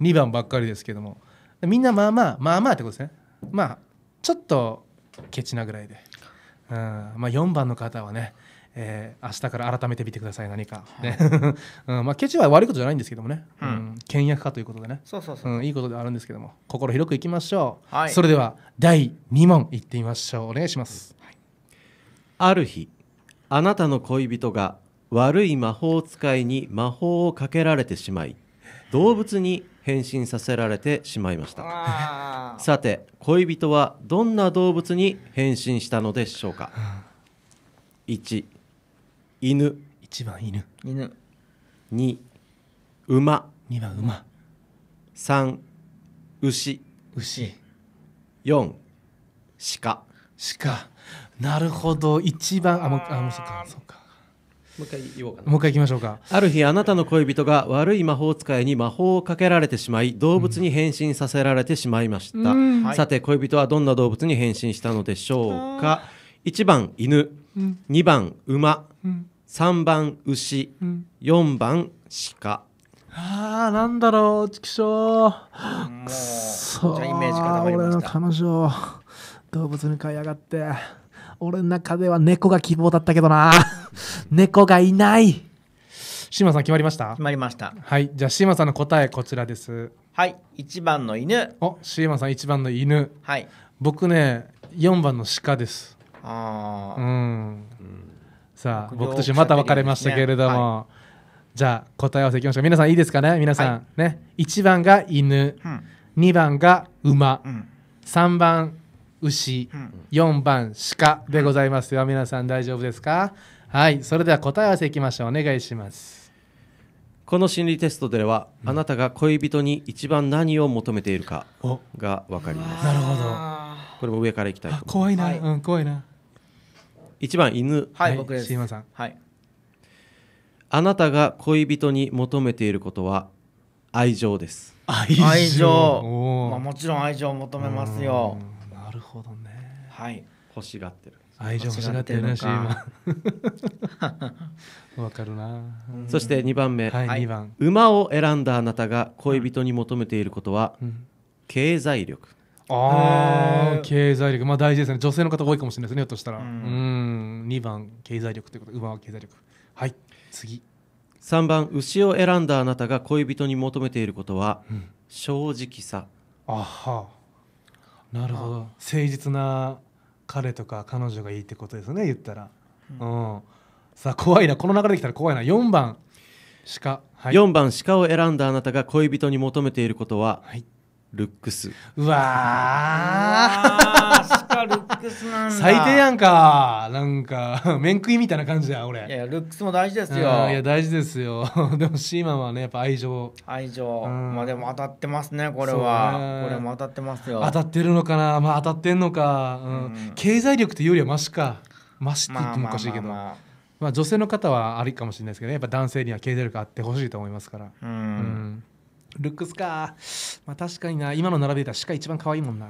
2番ばっかりですけどもみんなまあまあまあまあってことですねまあちょっとケチなぐらいで、うんまあ、4番の方はねえー、明日から改めて見てください何か、ね、はい、うんまあ、ケチは悪いことじゃないんですけどもね、うん、うん、倹約家ということでねそうそうそう、うん、いいことではあるんですけども心広くいきましょう、はい、それでは第2問いってみましょうお願いします、はい、ある日あなたの恋人が悪い魔法使いに魔法をかけられてしまい動物に変身させられてしまいましたさて恋人はどんな動物に変身したのでしょうか1犬1番犬犬2馬2番馬3牛牛4鹿鹿なるほど1番あもうあもうそっかそっかもう一回言おうかなもう一回行きましょうかある日あなたの恋人が悪い魔法使いに魔法をかけられてしまい動物に変身させられてしまいました、うん、さて恋人はどんな動物に変身したのでしょうか、1番犬、うん、2番馬、うん、3番牛、うん、4番鹿ああ、なんだろうちくしょうそじゃイメージ固まりました俺の彼女動物に飼いやがって俺の中では猫が希望だったけどな 猫がいない志麻さん決まりました決まりましたはいじゃあ志麻さんの答えこちらですはい1番の犬お志麻さん1番の犬はい僕ね4番の鹿ですああ、うん、うん、さあ僕としてまた別れましたけれども、はい、じゃあ答え合わせいきましょう皆さんいいですかね皆さん、はい、ね1番が犬、うん、2番が馬、うん、3番牛、4番鹿でございますよ皆さん大丈夫ですかはいそれでは答え合わせいきましょうお願いしますこの心理テストでは、あなたが恋人に一番何を求めているかが分かりますなるほどこれも上からいきたい怖いな、はい、うん怖いな一番犬はい、僕ですさんはいあなたが恋人に求めていることは愛情です愛情まあ、もちろん愛情を求めますよ、ほどねはい欲しがってる愛情欲しがってるらしい今 わかるなそして2番目、はい、番馬を選んだあなたが恋人に求めていることは、うん、経済力ああ経済力まあ大事ですね女性の方多いかもしれないですねひょっとしたらうん2番経済力ということ馬は経済力はい次3番牛を選んだあなたが恋人に求めていることは、うん、正直さあはなるほど誠実な彼とか彼女がいいってことですね言ったら、うん、うん、さあ怖いなこの流れできたら怖いな4番鹿、はい、4番鹿を選んだあなたが恋人に求めていることは、はいルックスうわー鹿ルックスなんだ最低やんかなんか 面食いみたいな感じだ俺いやルックスも大事ですよいや大事ですよ でもシーマンはねやっぱ愛情愛情、まあでも当たってますねこれは、これも当たってますよ当たってるのかなまあ当たってんのか、うん、経済力というよりはマシかマシって言ってもおかしいけど、まあ女性の方はありかもしれないですけど、やっぱ男性には経済力あってほしいと思いますから。うんルックスかまあ確かにな今の並べた鹿一番可愛いもんな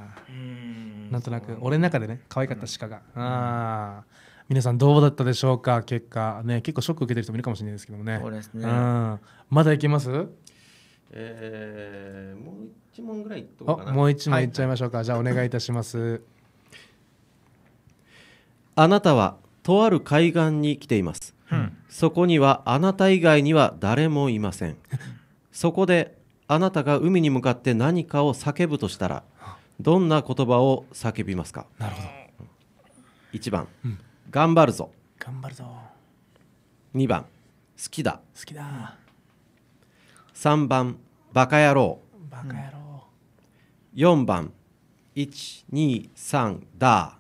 なんとなく俺の中でね可愛かった鹿が、うん、あ皆さんどうだったでしょうか結果ね結構ショック受けてる人もいるかもしれないですけどもねそうですね、まだいけますえー、もう一問ぐらいもう一問いっちゃいましょうか、はい、じゃあお願いいたします あなたはとある海岸に来ています、うん、そこにはあなた以外には誰もいません そこであなたが海に向かって何かを叫ぶとしたらどんな言葉を叫びますかなるほど1番、うん、頑張るぞ頑張るぞ2番好きだ好きだ3番バカ野郎バカ野郎、4番123だ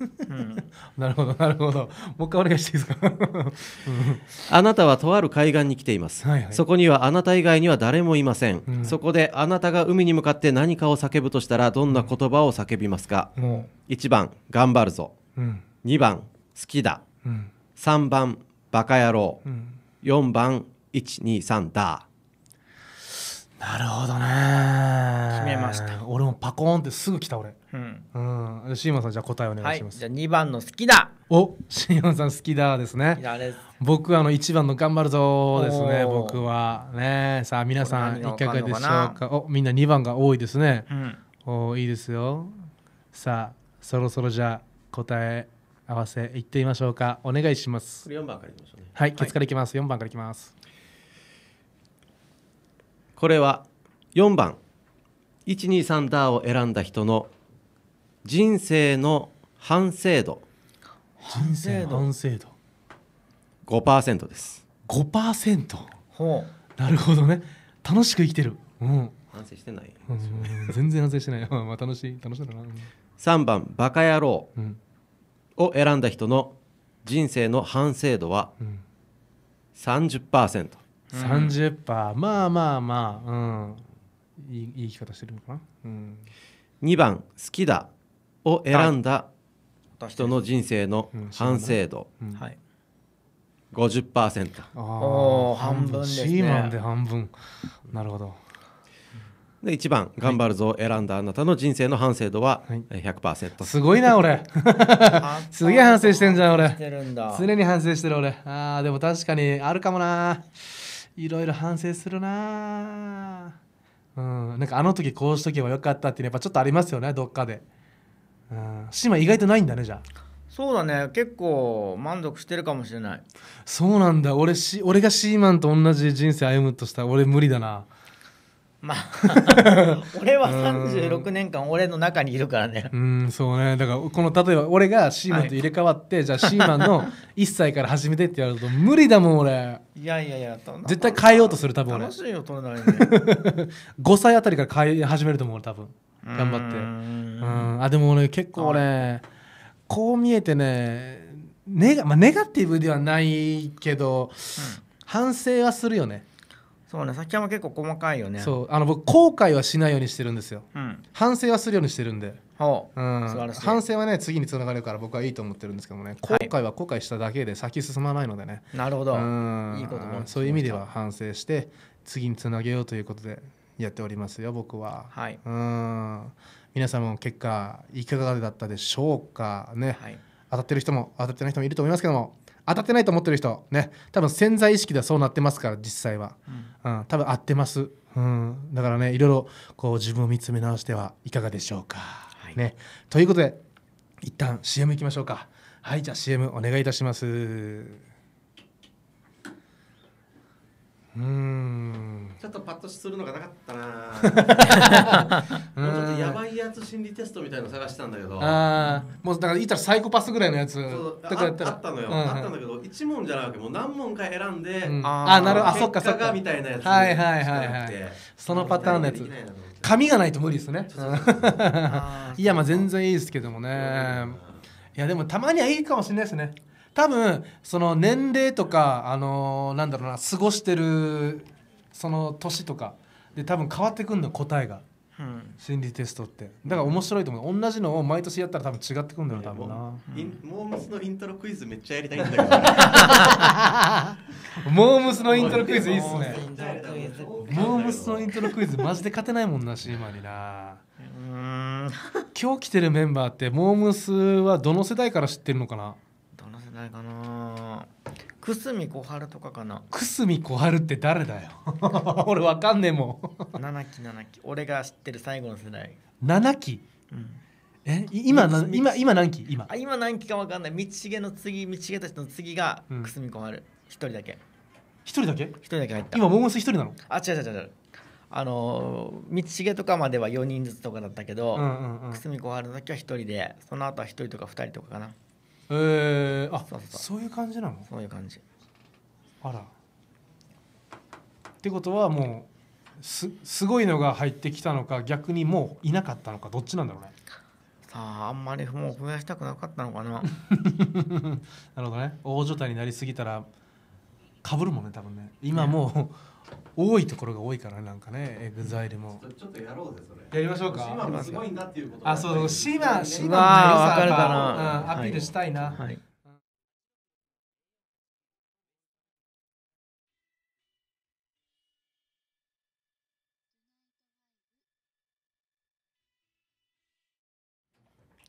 うん、なるほどなるほどもう一回お願いしていいですか、あなたはとある海岸に来ています、はいはい、そこにはあなた以外には誰もいません、うん、そこであなたが海に向かって何かを叫ぶとしたらどんな言葉を叫びますか、うん、1番「頑張るぞ」うん、2番「好きだ」うん、3番「バカ野郎」うん、4番「123だ」なるほどね決めました俺もパコーンってすぐ来た俺うんうんシーマンさんじゃあ答えお願いします、はい、じゃあ2番の好きだおシーマンさん好きだですね僕あの1番の頑張るぞですね僕はねさあ皆さんいかがでしょうかおみんな2番が多いですね、うん、おいいですよさあそろそろじゃあ答え合わせいってみましょうかお願いします4番からいきましょうねはい、はい、ケツからいきます、4番からいきますこれは4番123ダーを選んだ人の人生の反省度反省度反省度5%です5%ほうなるほどね楽しく生きてる、うん、反省してない、うん、全然反省してない まあ楽しい楽しいだな、うん、3番「バカ野郎」を選んだ人の人生の反省度は30%、うん、30% 30パー、まあまあまあ、うん、いいいい生き方してるのかな、うん、2番「好きだ」を選んだ人の人生の反省度、うんうん、はい50%あお半分ですねシーマンで半分なるほどで1番「頑張るぞ」を選んだあなたの人生の反省度は100%、はい、すごいな俺 すげえ反省してんじゃん俺常に反省してる俺あでも確かにあるかもないろいろ反省するなうん、なんかあの時こうしとけばよかったっていうのやっぱちょっとありますよねどっかで、うん、島意外とないんだねじゃあそうだね結構満足してるかもしれないそうなんだ俺し俺がシーマンと同じ人生歩むとしたら俺無理だなまあ 俺は36年間俺の中にいるからねうんそうねだからこの例えば俺がシーマンと入れ替わって、はい、じゃあシーマンの1 歳から始めてってやると無理だもん俺いやいやいや絶対変えようとする多分俺楽しいよ取れないね5歳あたりから変え始めると思う俺多分頑張ってうんあでも俺結構俺こう見えてねネガ,、まあ、ネガティブではないけど、うん、反省はするよねそうね崎山結構細かいよねそうあの僕後悔はしないようにしてるんですよ、うん、反省はするようにしてるんでほう、うん、反省はね次につながるから僕はいいと思ってるんですけどもね後悔は後悔しただけで先進まないのでね、はい、なるほど、うん、いいことそういう意味では反省して次につなげようということでやっておりますよ僕は、はい、うん皆さんも結果いかがだったでしょうかね、はい、当たってる人も当たってない人もいると思いますけども当たってないと思ってる人ね多分潜在意識ではそうなってますから実際は、うん、うん、多分合ってます、うん、だからねいろいろこう自分を見つめ直してはいかがでしょうか、はい、ね、ということで一旦 CM いきましょうかはいじゃあ CM お願いいたしますうんちょっとパッとするのがなかったな もうちょっとやばいやつ心理テストみたいの探したんだけどああもうだから言ったらサイコパスぐらいのやつからあったのよ、あったんだけど1問じゃなくてもう何問か選んで、ああなるほどあそっかそっかみたいなやつはいはいはいはいそのパターンのやつ紙がないと無理ですね いやまあ全然いいですけどもねいやでもたまにはいいかもしれないですね多分その年齢とかあのー、なんだろうな過ごしてるその年とかで多分変わってくんの答えが、うん、心理テストってだから面白いと思う同じのを毎年やったら多分違ってくんだよ多分なモームスのイントロクイズめっちゃやりたいんだけど モームスのイントロクイズいいっすねモームスのイントロクイズマジで勝てないもんなし今にな今日来てるメンバーってモームスはどの世代から知ってるのかなないかなみこはるとかかなみこはるって誰だよ 俺わかんねえもん七期七期俺が知ってる最後の世代七期、うん、え今今今何期今あ今何期かわかんない道重の次道重たちの次が久住小春一、人だけ一人だけ一人だけ入った今モンゴ一人なのあ違う違う違うあの道重とかまでは4人ずつとかだったけど、うんうんうん、久住小春だけは1人でその後は1人とか2人とかかなえー、あそうそういう感じなのそういう感じあらってことはもうすすごいのが入ってきたのか逆にもういなかったのかどっちなんだろうねさああんまりもう増やしたくなかったのかな なるほどね大所帯になりすぎたらかぶるもんね多分ね今もう、ね多いところが多いからなんかねエグザイルもちょっとやろうぜそれやりましょうかシマすごいんだっていうことあそうシマシマの良さかるかな、うん、アピールしたいな、はい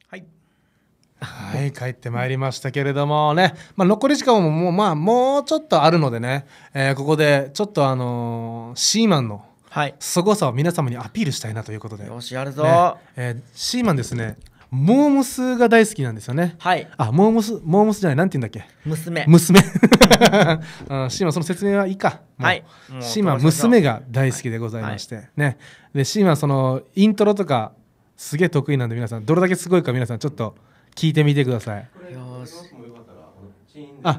はいい、帰ってまいりましたけれどもね、まあ、残り時間ももう,、まあ、もうちょっとあるのでね、えー、ここでちょっとあのー、シーマンの凄さを皆様にアピールしたいなということで、はい、よしやるぞ、ね、えー、シーマンですねモームスが大好きなんですよね。はい。あ、モームス、モームスじゃない、なんて言うんだっけ。娘。娘。うん、シーマン、その説明はいいか。はい。シーマン、娘が大好きでございまして。はい、ね。で、シーマン、そのイントロとか。すげえ得意なんで、皆さん、どれだけすごいか、皆さん、ちょっと。聞いてみてください。あ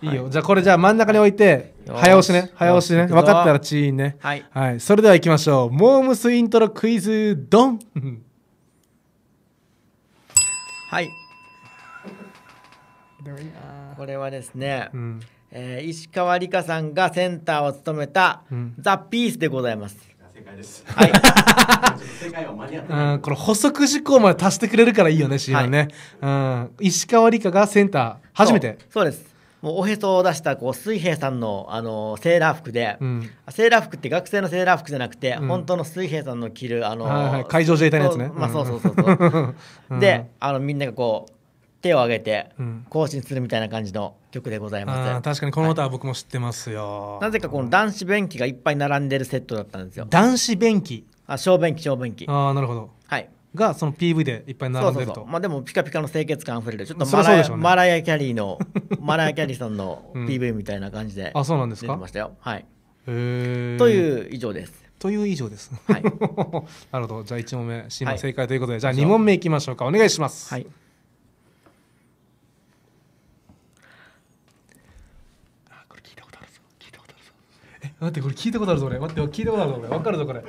いいよ、い、じゃあこれじゃあ真ん中に置いて早押しね早押しね分かったらチーンね、はい、はい、それではいきましょうモームスイントロクイズドンはいこれはですね、え石川梨香さんがセンターを務めた「ザ・ピースでございます解です。はい。正解は間に合ってうん、これ補足事項まで足してくれるからいいよね、CM ね、はい。うん。石川理香がセンター、初めて。そうです。もうおへそを出したこう水平さんのあのセーラー服で、うん、セーラー服って学生のセーラー服じゃなくて、うん、本当の水平さんの着るあの、はいはい、海上自衛隊のやつね。まあ、そうそうそうそううん、であのみんながこう手を挙げて更新するみたいな感じの曲でございます、うん、確かにこの歌は僕も知ってますよ、はい、なぜかこの男子便器がいっぱい並んでるセットだったんですよ男子便器あ小便器小便器ああなるほどはいがその PV でいっぱい並んでるとまあ、でもピカピカの清潔感あふれるちょっとマラ,、ね、マラヤキャリーの マラヤキャリーさんの PV みたいな感じで、うん、あそうなんですか出てましたよはいという以上ですという以上です。はい、なるほど。じゃあ1問目、C の正解ということで、はい、じゃあ2問目いきましょうか。お願いします。はい待ってこれ聞いたことあるぞ俺待って聞いたことあるぞ俺わかるぞこれ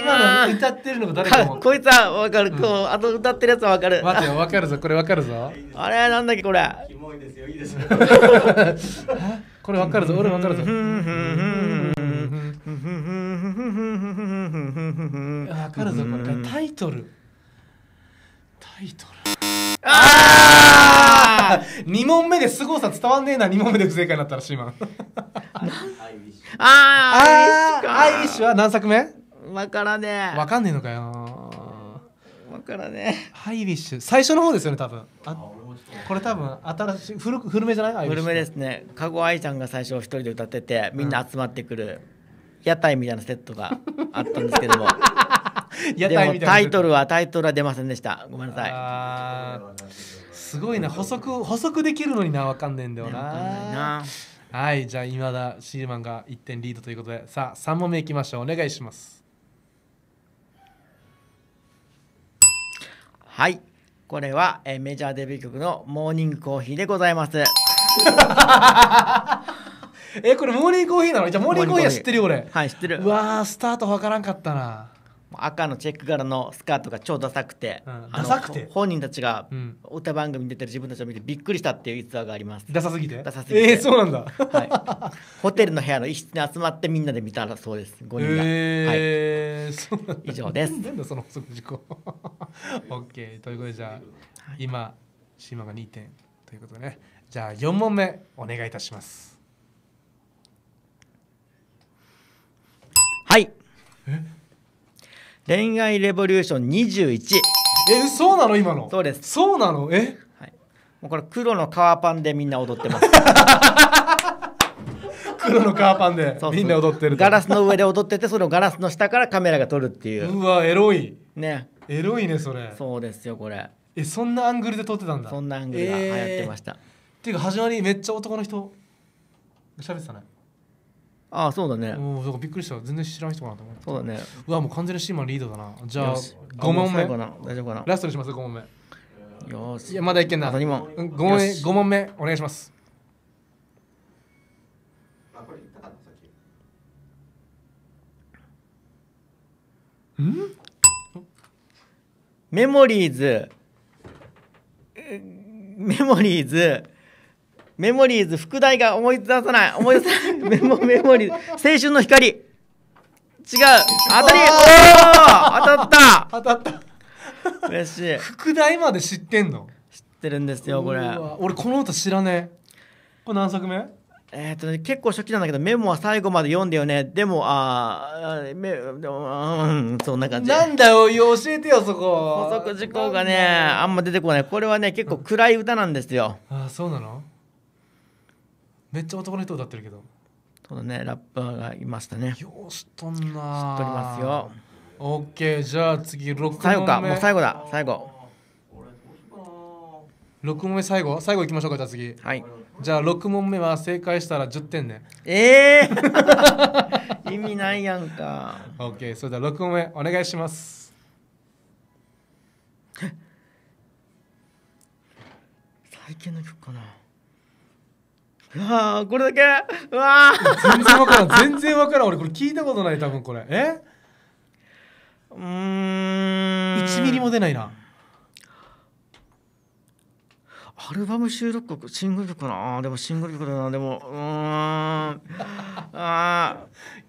今の歌ってるのが誰かもこいつはわかる、うん、こうあと歌ってるやつはわかる待ってわかるぞこれわかるぞあれなんだっけこれキモいですよいいですよこれわかるぞ俺わかるぞわかるぞこれタイトルタイトルああ二問目で凄さ伝わんねえな二問目で不正解になったらシーマンああーアイリッシュは何作目わからねえわかんねえのかよわからねアイリッシュ最初の方ですよね多分あこれ多分新しい古く古めじゃない古めですね加護愛ちゃんが最初一人で歌っててみんな集まってくる、屋台みたいなセットがあったんですけども 屋台みたいなでもタイトルはタイトルは出ませんでしたごめんなさいすごいな補足補足できるのにな分かんねえんだよな,、はいじゃあ今田シーマンが1点リードということでさあ3問目いきましょうお願いしますはいこれは、えメジャーデビュー曲の「モーニングコーヒー」でございます えこれモーニングコーヒーなのじゃモーニングコーヒーは知ってるよ俺はい知ってるわースタート分からんかったな赤のチェック柄のスカートが超ダサくてうん、ダサくて本人たちが歌番組に出てる自分たちを見てびっくりしたっていう逸話がありますダサすぎてダサすぎてえー、そうなんだ、はい、ホテルの部屋の一室に集まってみんなで見たらそうです5人が、えー、はい、以上です何だその補足事項 OK ということでじゃあ、はい、今島が2点ということでねじゃあ4問目お願いいたしますはいえ恋愛レボリューション21えそうなの今のそうですそうなのえ、はい、もうこれ黒の革パンでみんな踊ってます黒のカーパンでみんな踊って るガラスの上で踊っててそのガラスの下からカメラが撮るっていううわエロいねエロいねそれそうですよこれえそんなアングルで撮ってたんだそんなアングルが流行ってました、えー、っていうか始まりめっちゃ男の人喋ってたねああそうだねうんだかびっくりした全然知らん人かなと思ってそうだねうわもう完全にシーマンリードだなじゃあ5問目かな大丈夫かなラストにします5問目よしいやまだいけんなあと2問5問 ,5 問目お願いしますんメモリーズメモリーズメモリーズ副題が思い出さない思い出さないメモメモリーズ青春の光違う当たりお当たった当たった嬉しい副題まで知ってんの知ってるんですよこれ俺この歌知らねえこれ何作目えーと、ね、結構初期なんだけどメモは最後まで読んでよねでもああめでもうんそんな感じなんだよ教えてよそこ補足事項がねあんま出てこないこれはね結構暗い歌なんですよ、うん、あそうなのめっちゃ男の人歌ってるけどそうだねラッパーがいましたねよしとんな知っとりますよオッケーじゃあ次6問目最後かもう最後だ最後6問目最後最後いきましょうかじゃあ次はいじゃあ6問目は正解したら10点ねええー、意味ないやんか OK それでは6問目お願いします最近の曲かなあこれだけわあ全然わからん全然わからん俺これ聞いたことない多分これえうん1ミリも出ないなアルバム収録曲シングル曲かなでもシングル曲だなでもうんああ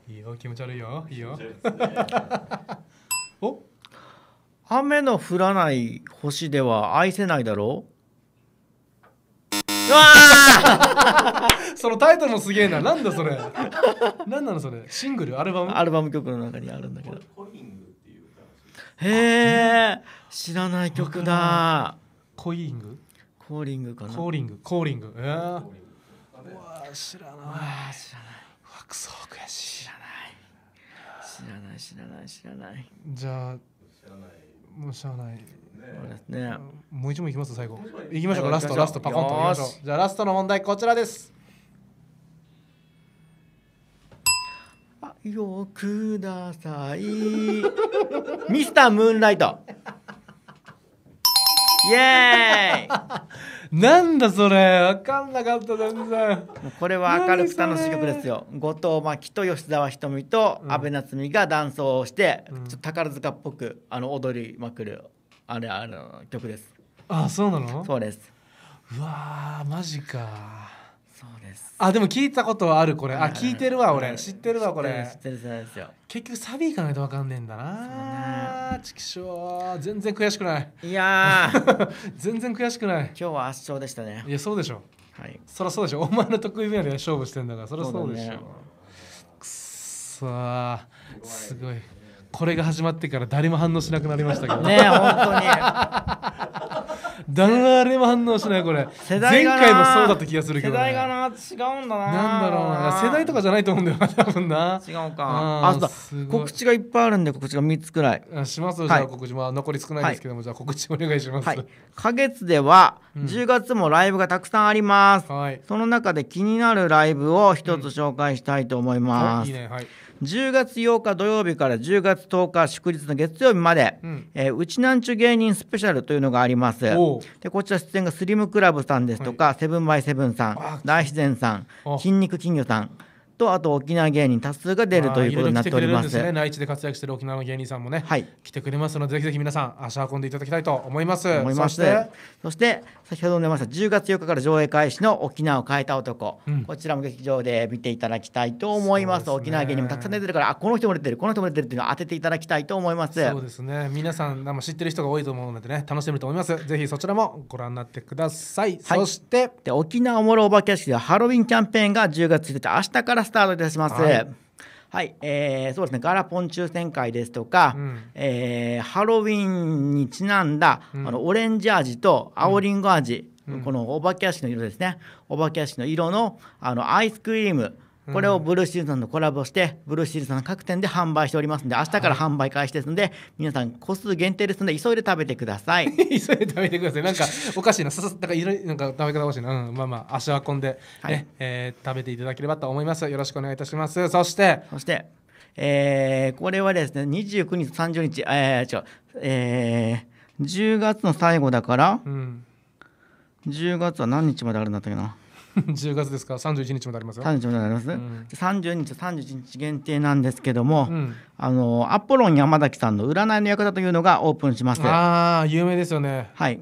いいよ気持ち悪いよいいよ、ね、お雨の降らない星では愛せないだろうわ そのタイトルもすげえななんだそれなんなのそれシングルアルバムアルバム曲の中にあるんだけどへえ知らない曲だコイングコーリングかなコーリングコーリングええ知らない知らないわくそ悔しい知らない知らない知らない知らないじゃあもう知らないね。もう一問いきます最後。いきましょうかラストラストパコンとしじゃあラストの問題こちらです。あよください。ミスタームーンライト。イエーイなんだそれ分かんなかった全然これは明るく楽しい曲ですよ後藤真希と吉沢ひとみと阿部夏実がダンスをして、うん、ちょっと宝塚っぽくあの踊りまくるあれあの曲ですあそうなのそうですうわマジかそうですあでも聞いたことはあるこれあ聞いてるわ俺知ってるわこれ知ってる知ってるですよ結局サビいかないと分かんねえんだなちくしょう全然悔しくないいや 全然悔しくない今日は圧勝でしたねいやそうでしょはい、そりゃそうでしょお前の得意分野で勝負してんだからそりゃそうでしょ、ね、くっそーすごい。これが始まってから誰も反応しなくなりましたけどね本当に 誰も反応しないこれ前回もそうだった気がするけど、ね、世代がな違うんだななんだろうな世代とかじゃないと思うんだよ 多分な違うかあそ告知がいっぱいあるんで告知が3つくらいします、じゃあ告知も残り少ないですけども、はい、じゃあ告知お願いします、はい、か月では10月もライブがたくさんあります、うん、その中で気になるライブを一つ紹介したいと思います、うん、いいねはい10月8日土曜日から10月10日祝日の月曜日まで、うん、えー、うちなんちゅ芸人スペシャルというのがありますでこちら出演がスリムクラブさんですとか、はい、セブンバイセブンさん大自然さん筋肉金魚さんとあと沖縄芸人多数が出るということになっております。すね、内地で活躍している沖縄の芸人さんもね、はい、来てくれますのでぜひぜひ皆さん足運んでいただきたいと思います。思いましてそして先ほども出ました10月4日から上映開始の「沖縄を変えた男」うん、こちらも劇場で見ていただきたいと思います、ね、沖縄芸人もたくさん出てるからあこの人も出てるこの人も出てるっていうのを当てていただきたいと思いますそうですね皆さん知ってる人が多いと思うのでね楽しめると思いますぜひそちらもご覧になってください、はい、そしてで沖縄おもろおばけ屋敷ではハロウィンキャンペーンが10月1日明日からスタートいたします、はいはい、えー、そうですね、ガラポン抽選会ですとか、うん、えー、ハロウィンにちなんだ、うん、あのオレンジ味と青りんご味、うん、このお化け屋敷の色ですね、お化け屋敷の色のあのアイスクリーム、これをブルーシールさんとコラボして、ブルーシールさん各店で販売しておりますので、明日から販売開始ですので、はい、皆さん個数限定ですので、急いで食べてください。急いで食べてください。なんか、おかしいな、ささ、なんか、いろいろ、なんか、食べ方おしいな、うん、まあまあ、足を運んで、ね、はい、えー、食べていただければと思います。よろしくお願いいたします。そして、そして、えー、これはですね、29日、30日、えー、違う、えー、10月の最後だから、うん、10月は何日まであるんだったっけな。10 月ですか31日までありますよ31まであります、うん、30日31日限定なんですけども、うん、あのアポロン山崎さんの占いの館というのがオープンしますああ有名ですよねはい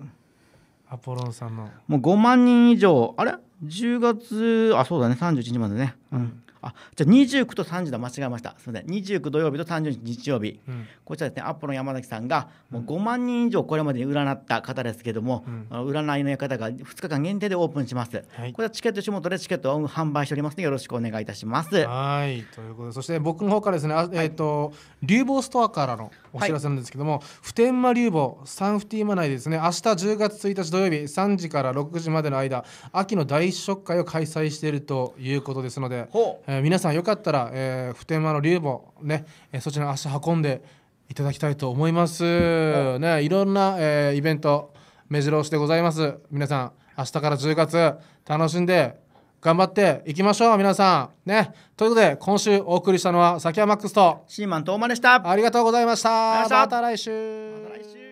アポロンさんのもう5万人以上あれ10月あそうだね31日までね、うん、あじゃあ29と30だ間違えましたすみません29土曜日と30日日曜日、うん、こちらですねアップの山崎さんがもう5万人以上これまでに占った方ですけども、うん、占いの館が2日間限定でオープンします、はい、これはチケット仕事でチケットを販売しておりますのでよろしくお願いいたしますはいということでそして僕の方からですねあ、えっ、ー、と、流房ストアからのお知らせなんですけども、はい、普天間流母サンフティーマ内でですね明日10月1日土曜日3時から6時までの間秋の大試食会を開催しているということですので、えー、皆さんよかったら、えー、普天間の流母ね、えー、そちらに足運んでいただきたいと思います、ね、いろんな、えー、イベント目白押しでございます皆さん明日から10月楽しんで頑張っていきましょう皆さんねということで今週お送りしたのはサキヤマックスとシーマン東馬でしたありがとうございましたまた来週また来週